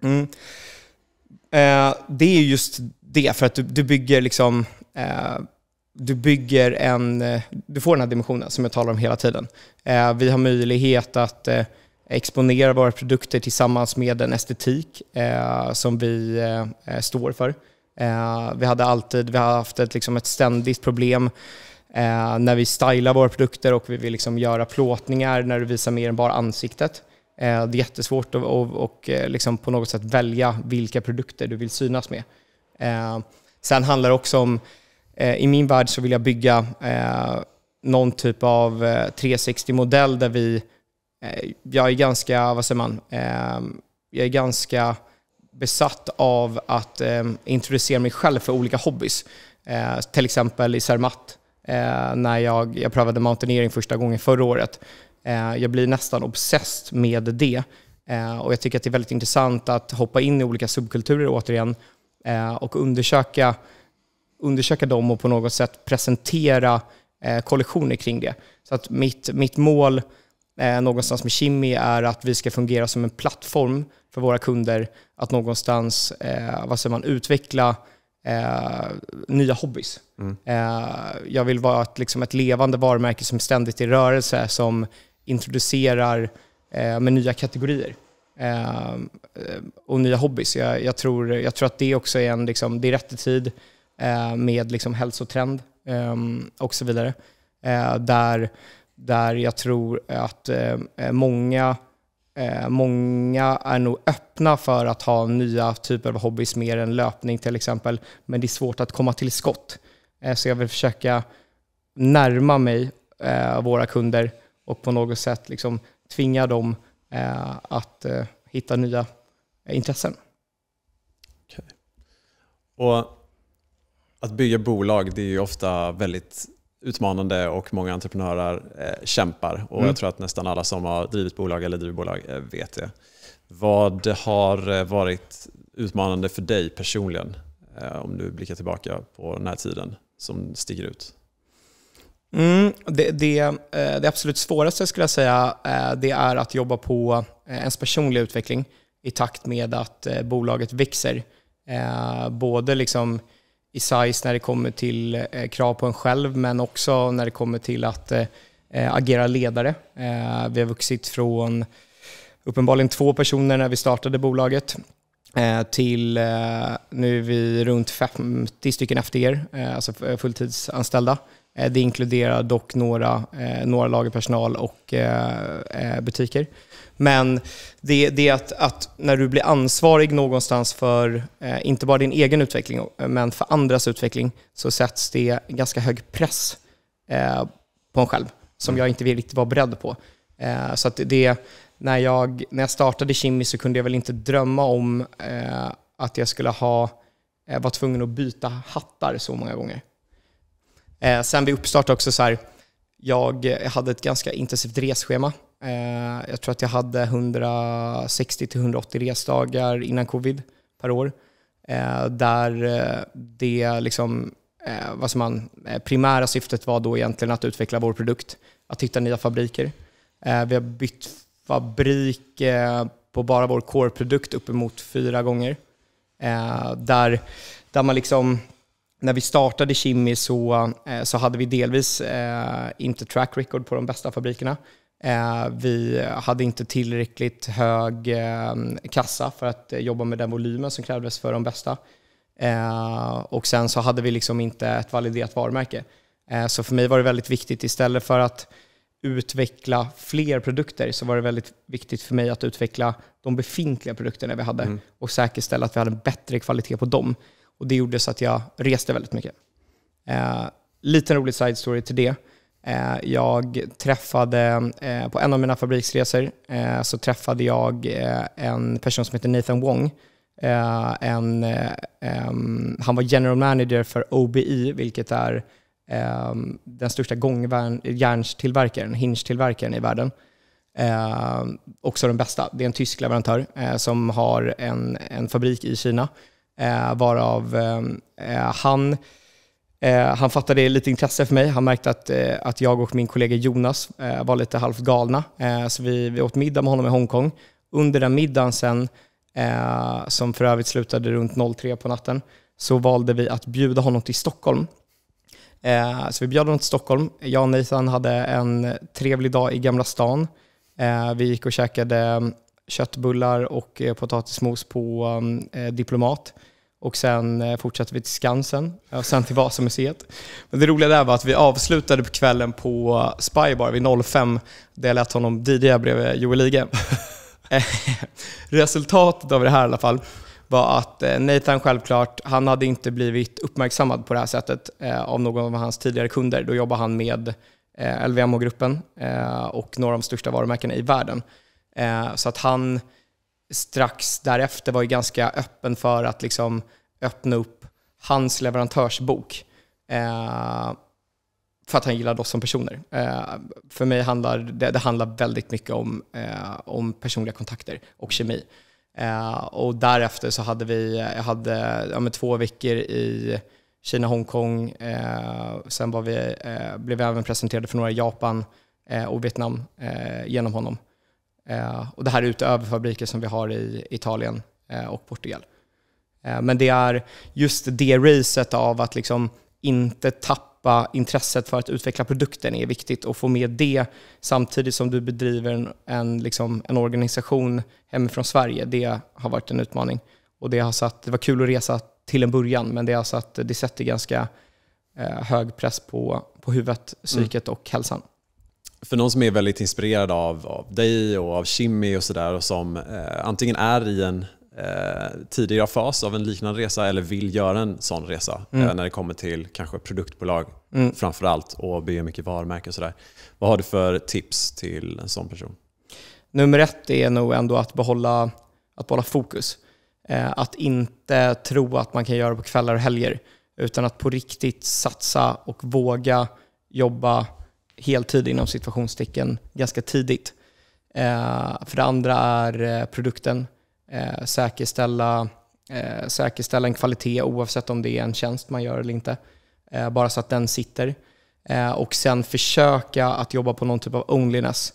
Mm. det är just det, för att du, du bygger liksom du bygger en, du får den här dimensionen som jag talar om hela tiden. vi har möjlighet att exponera våra produkter tillsammans med den estetik eh, som vi eh, eh, står för. Eh, vi hade alltid, vi har haft ett, liksom ett ständigt problem eh, när vi stylar våra produkter och vi vill liksom göra plåtningar när du visar mer än bara ansiktet. Eh, det är jättesvårt att och, och, liksom på något sätt välja vilka produkter du vill synas med. sen handlar det också om, i min värld så vill jag bygga någon typ av 360-modell där vi Eh, jag är ganska, vad säger man, ehm, jag är ganska besatt av att ehm, introducera mig själv för olika hobbys. Eh, till exempel i Zermatt, eh, när jag, jag prövade mountainering första gången förra året. jag blir nästan obsessed med det. och jag tycker att det är väldigt intressant att hoppa in i olika subkulturer återigen och undersöka, undersöka dem och på något sätt presentera kollektioner kring det. Så att mitt, mitt mål Eh, någonstans med Kimi är att vi ska fungera som en plattform för våra kunder att någonstans eh, vad säger man, utveckla eh, nya hobbys. Mm. Eh, jag vill vara ett, liksom ett levande varumärke som ständigt är i rörelse, som introducerar eh, med nya kategorier och nya hobbys. Jag, jag, tror, jag tror att det också är en, liksom, det är rätt i tid med liksom hälsotrend ehm, och så vidare. där där jag tror att eh, många, eh, många är nog öppna för att ha nya typer av hobbys mer än löpning till exempel, men det är svårt att komma till skott. Eh, så jag vill försöka närma mig våra kunder och på något sätt liksom tvinga dem att hitta nya intressen. Okay. Och att bygga bolag det är ju ofta väldigt utmanande och många entreprenörer eh, kämpar. Och mm. Jag tror att nästan alla som har drivit bolag eller driver bolag eh, vet det. Vad har eh, varit utmanande för dig personligen om du blickar tillbaka på den här tiden som sticker ut? Mm, det, det, det, absolut svåraste skulle jag säga det är att jobba på ens personliga utveckling i takt med att bolaget växer. Både liksom i size när det kommer till eh, krav på en själv men också när det kommer till att eh, eh, agera ledare. Vi har vuxit från uppenbarligen två personer när vi startade bolaget till nu är vi runt 50 stycken FDR, alltså fulltidsanställda. Det inkluderar dock några, några lagerpersonal och butiker. Men det, det är att, att, när du blir ansvarig någonstans för, eh, inte bara din egen utveckling, eh, men för andras utveckling, så sätts det ganska hög press eh, på en själv, som mm. jag inte riktigt var beredd på. Eh, så att det, när, jag, när jag startade Kimi så kunde jag väl inte drömma om eh, att jag skulle ha, eh, var tvungen att byta hattar så många gånger. sen vid uppstart också så här, jag hade ett ganska intensivt resschema Eh, jag tror att jag hade 160-180 resdagar innan covid per år. Eh, där eh, det liksom, vad som man, primära syftet var då egentligen att utveckla vår produkt, att hitta nya fabriker. vi har bytt fabrik på bara vår core-produkt uppemot fyra gånger. där, där man liksom när vi startade Kimi så, så hade vi delvis eh, inte track record på de bästa fabrikerna. Eh, vi hade inte tillräckligt hög ehm, kassa för att eh, jobba med den volymen som krävdes för de bästa. Eh, och sen så hade vi liksom inte ett validerat varumärke. Så för mig var det väldigt viktigt, istället för att utveckla fler produkter så var det väldigt viktigt för mig att utveckla de befintliga produkterna vi hade mm. och säkerställa att vi hade en bättre kvalitet på dem. Och Det gjorde så att jag reste väldigt mycket. liten rolig side story till det Eh, jag träffade, eh, på en av mina fabriksresor, eh, så träffade jag en person som heter Nathan Wong. En, han var general manager för OBI, vilket är den största gångjärnstillverkaren, hinge-tillverkaren i världen. också den bästa. Det är en tysk leverantör som har en, en fabrik i Kina. varav han Eh, han fattade lite intresse för mig. Han märkte att, eh, att jag och min kollega Jonas eh, var lite halvt galna. så vi, vi åt middag med honom i Hongkong. Under den middagen sen, som för övrigt slutade runt 03 på natten, så valde vi att bjuda honom till Stockholm. så vi bjöd honom till Stockholm. Jag och Nathan hade en trevlig dag i Gamla stan. vi gick och käkade mm, köttbullar och potatismos på mm, Diplomat och sen eh, fortsatte vi till Skansen och sen till Vasamuseet. Men det roliga där var att vi avslutade på kvällen på Spybar vid 05 där jag lät honom DJa bredvid Joel Lige. [LAUGHS] Eh, resultatet av det här i alla fall var att eh, Nathan självklart, han hade inte blivit uppmärksammad på det här sättet av någon av hans tidigare kunder. Då jobbar han med LVMH-gruppen och några av de största varumärkena i världen. Så att han strax därefter var ju ganska öppen för att liksom öppna upp hans leverantörsbok. Eh, för att han gillade oss som personer. Eh, för mig handlar det, det handlar väldigt mycket om, eh, om personliga kontakter och kemi. Eh, och därefter så hade vi jag hade, ja, två veckor i Kina, Hongkong. Eh, sen var vi, eh, blev vi även presenterade för några i Japan och Vietnam genom honom. Eh, och det här är utöver fabriker som vi har i Italien eh, och Portugal. Eh, men det är just det racet av att liksom inte tappa intresset för att utveckla produkten är viktigt och få med det samtidigt som du bedriver en, en, liksom, en organisation hemifrån Sverige. Det har varit en utmaning. Och det, har satt, det var kul att resa till en början, men det har satt, det sätter ganska eh, hög press på, på huvudet, psyket mm. och hälsan för någon som är väldigt inspirerad av, av dig och av Kimmy och sådär och som eh, antingen är i en eh, tidigare fas av en liknande resa eller vill göra en sån resa eh, mm. eh, när det kommer till kanske produktbolag mm. framförallt och bygga mycket varumärken. och sådär. Vad har du för tips till en sån person? Nummer ett är nog ändå att behålla, att behålla fokus. Eh, att inte tro att man kan göra det på kvällar och helger utan att på riktigt satsa och våga jobba heltid inom situationstecken ganska tidigt. Eh, för det andra är eh, produkten, eh, säkerställa, säkerställa en kvalitet oavsett om det är en tjänst man gör eller inte, bara så att den sitter. Och sen försöka att jobba på någon typ av onliness.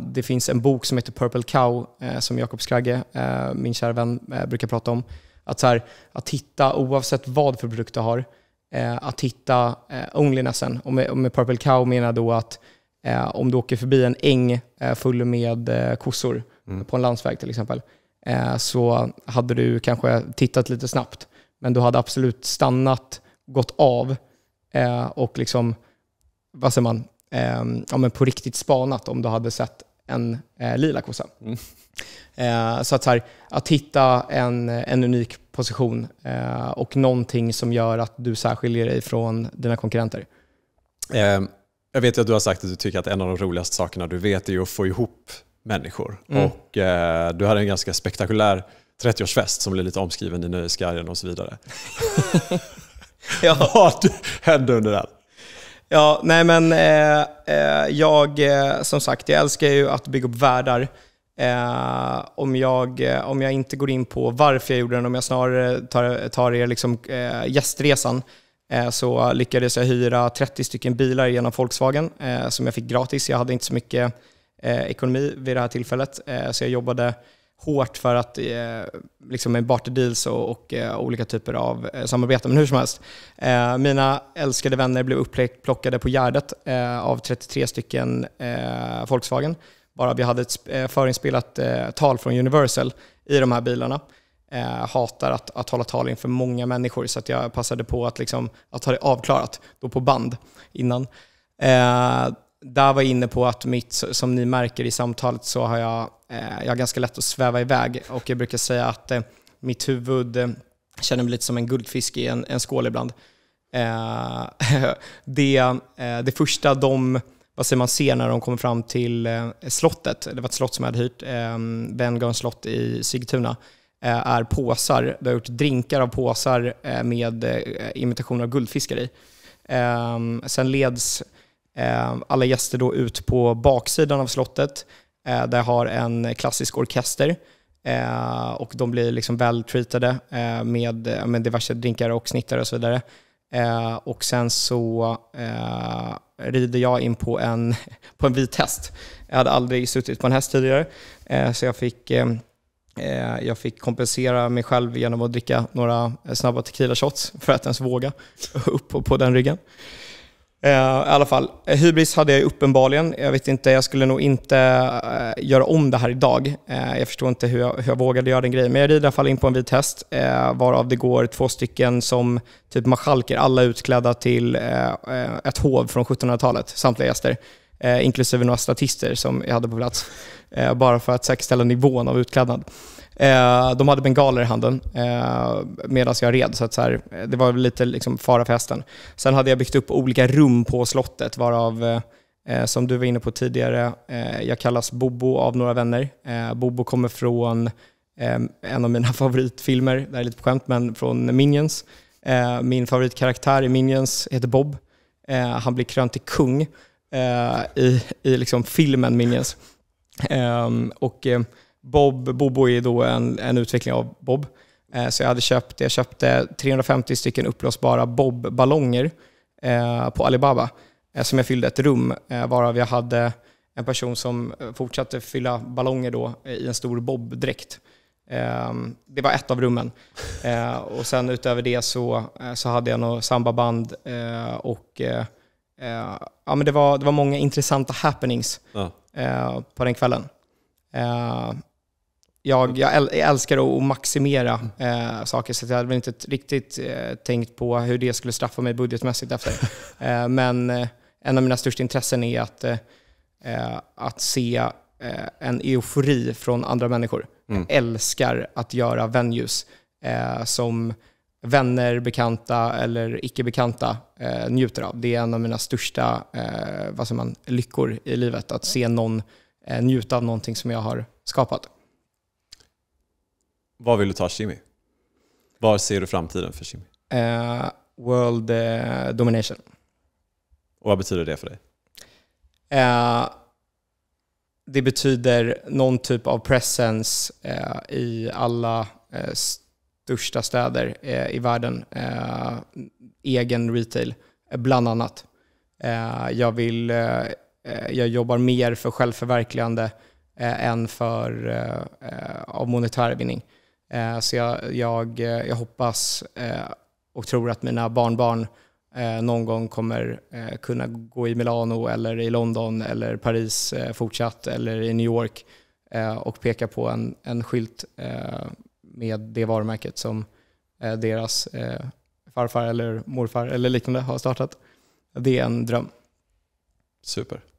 Det finns en bok som heter Purple Cow som Jakob Skragge, min kära vän, brukar prata om. Att, så här, att hitta, oavsett vad för produkt du har, Eh, att hitta eh, onlinessen. Och med, och med Purple Cow menar jag då att eh, om du åker förbi en äng full med kossor mm. på en landsväg till exempel, så hade du kanske tittat lite snabbt. Men du hade absolut stannat, gått av och liksom, vad säger man, ehm, ja, men på riktigt spanat om du hade sett en lila kossa. Mm. så att, så här, att hitta en, en unik position eh, och någonting som gör att du särskiljer dig från dina konkurrenter? Ehm, jag vet att du har sagt att du tycker att en av de roligaste sakerna du vet är att få ihop människor. Mm. Och eh, du hade en ganska spektakulär 30-årsfest som blev lite omskriven i Nöjesguiden och så vidare. [LAUGHS] ja. [LAUGHS] Vad hände under den? Ja, nej men eh, eh jag, som sagt, jag älskar ju att bygga upp världar. Eh, om, jag, eh, om jag inte går in på varför jag gjorde den, om jag snarare tar, tar er liksom, eh, gästresan, eh, så lyckades jag hyra 30 stycken bilar genom Volkswagen eh, som jag fick gratis. Jag hade inte så mycket eh, ekonomi vid det här tillfället, så jag jobbade hårt för att, liksom med barterdeals och, och olika typer av samarbete. Men hur som helst, mina älskade vänner blev upplockade på Gärdet av 33 stycken Volkswagen bara vi hade ett eh, förinspelat eh, tal från Universal i de här bilarna. Eh, hatar att, att hålla tal inför många människor så att jag passade på att, liksom, att ha det avklarat då på band innan. där var jag inne på att mitt, som ni märker i samtalet så har jag, jag har ganska lätt att sväva iväg och jag brukar säga att mitt huvud känner mig lite som en guldfisk i en, en skål ibland. [LAUGHS] det, det första de vad säger man, ser när de kommer fram till eh, slottet, det var ett slott som jag hade hyrt, eh, Venngarns slott i Sigtuna, eh, är påsar. Vi har gjort drinkar av påsar med imitationer av guldfiskar i. Sen leds alla gäster då ut på baksidan av slottet där jag har en klassisk orkester och de blir liksom väl treatade med diverse drinkar och snittar och så vidare. Eh, och sen så eh, rider jag in på en, [LAUGHS] på en vit häst. Jag hade aldrig suttit på en häst tidigare, eh, så jag fick, eh, eh, jag fick kompensera mig själv genom att dricka några snabba tequila shots för att ens våga [LAUGHS] upp på den ryggen. Eh, I alla fall, hybris hade jag uppenbarligen. Jag vet inte, jag skulle nog inte eh, göra om det här idag. Eh, jag förstår inte hur jag, hur jag vågade göra den grejen. Men jag rider i alla fall in på en vit häst, varav det går två stycken som typ marskalker, alla utklädda till ett hov från 1700-talet, samtliga gäster. inklusive några statister som jag hade på plats. bara för att säkerställa nivån av utklädnad. Eh, de hade bengaler i handen eh, medan jag red, så, att så här, det var lite liksom fara för hästen. Sen hade jag byggt upp olika rum på slottet, varav, eh, som du var inne på tidigare, eh, jag kallas Bobo av några vänner. Eh, Bobo kommer från eh, en av mina [LAUGHS] favoritfilmer, det här är lite på skämt, men från Minions. Min favoritkaraktär i Minions heter Bob. Han blir krönt till kung i, i liksom filmen Minions. Ehm, och Bob, Bobo är då en, en utveckling av Bob. Eh, så jag hade köpt, jag köpte 350 stycken uppblåsbara Bob-ballonger eh, på Alibaba eh, som jag fyllde ett rum eh, varav jag hade en person som eh, fortsatte fylla ballonger då eh, i en stor Bob-dräkt. Ehm, det var ett av rummen. Och sen utöver det så, så hade jag något sambaband och ja, men det, var, det var många intressanta happenings ja. på den kvällen jag, jag, älskar att maximera eh, saker, så jag hade väl inte riktigt eh, tänkt på hur det skulle straffa mig budgetmässigt efter. [LAUGHS] Eh, men eh, en av mina största intressen är att, eh, eh, att se en eufori från andra människor. Mm. Jag älskar att göra venues som vänner, bekanta eller icke-bekanta njuter av. Det är en av mina största vad säger man, lyckor i livet, att se någon njuta av någonting som jag har skapat. Var vill du ta Jimmy? Var ser du framtiden för Jimmy? Uh, eh, world uh, domination. Och vad betyder det för dig? Uh, det betyder någon typ av presence i alla största städer i världen. egen retail, bland annat. jag, vill, jag jobbar mer för självförverkligande än för, av monetär vinning. Eh, så jag, jag, eh, jag hoppas eh, och tror att mina barnbarn någon gång kommer kunna gå i Milano eller i London eller Paris fortsatt eller i New York och peka på en, en skylt med det varumärket som deras farfar eller morfar eller liknande har startat. Det är en dröm. Super.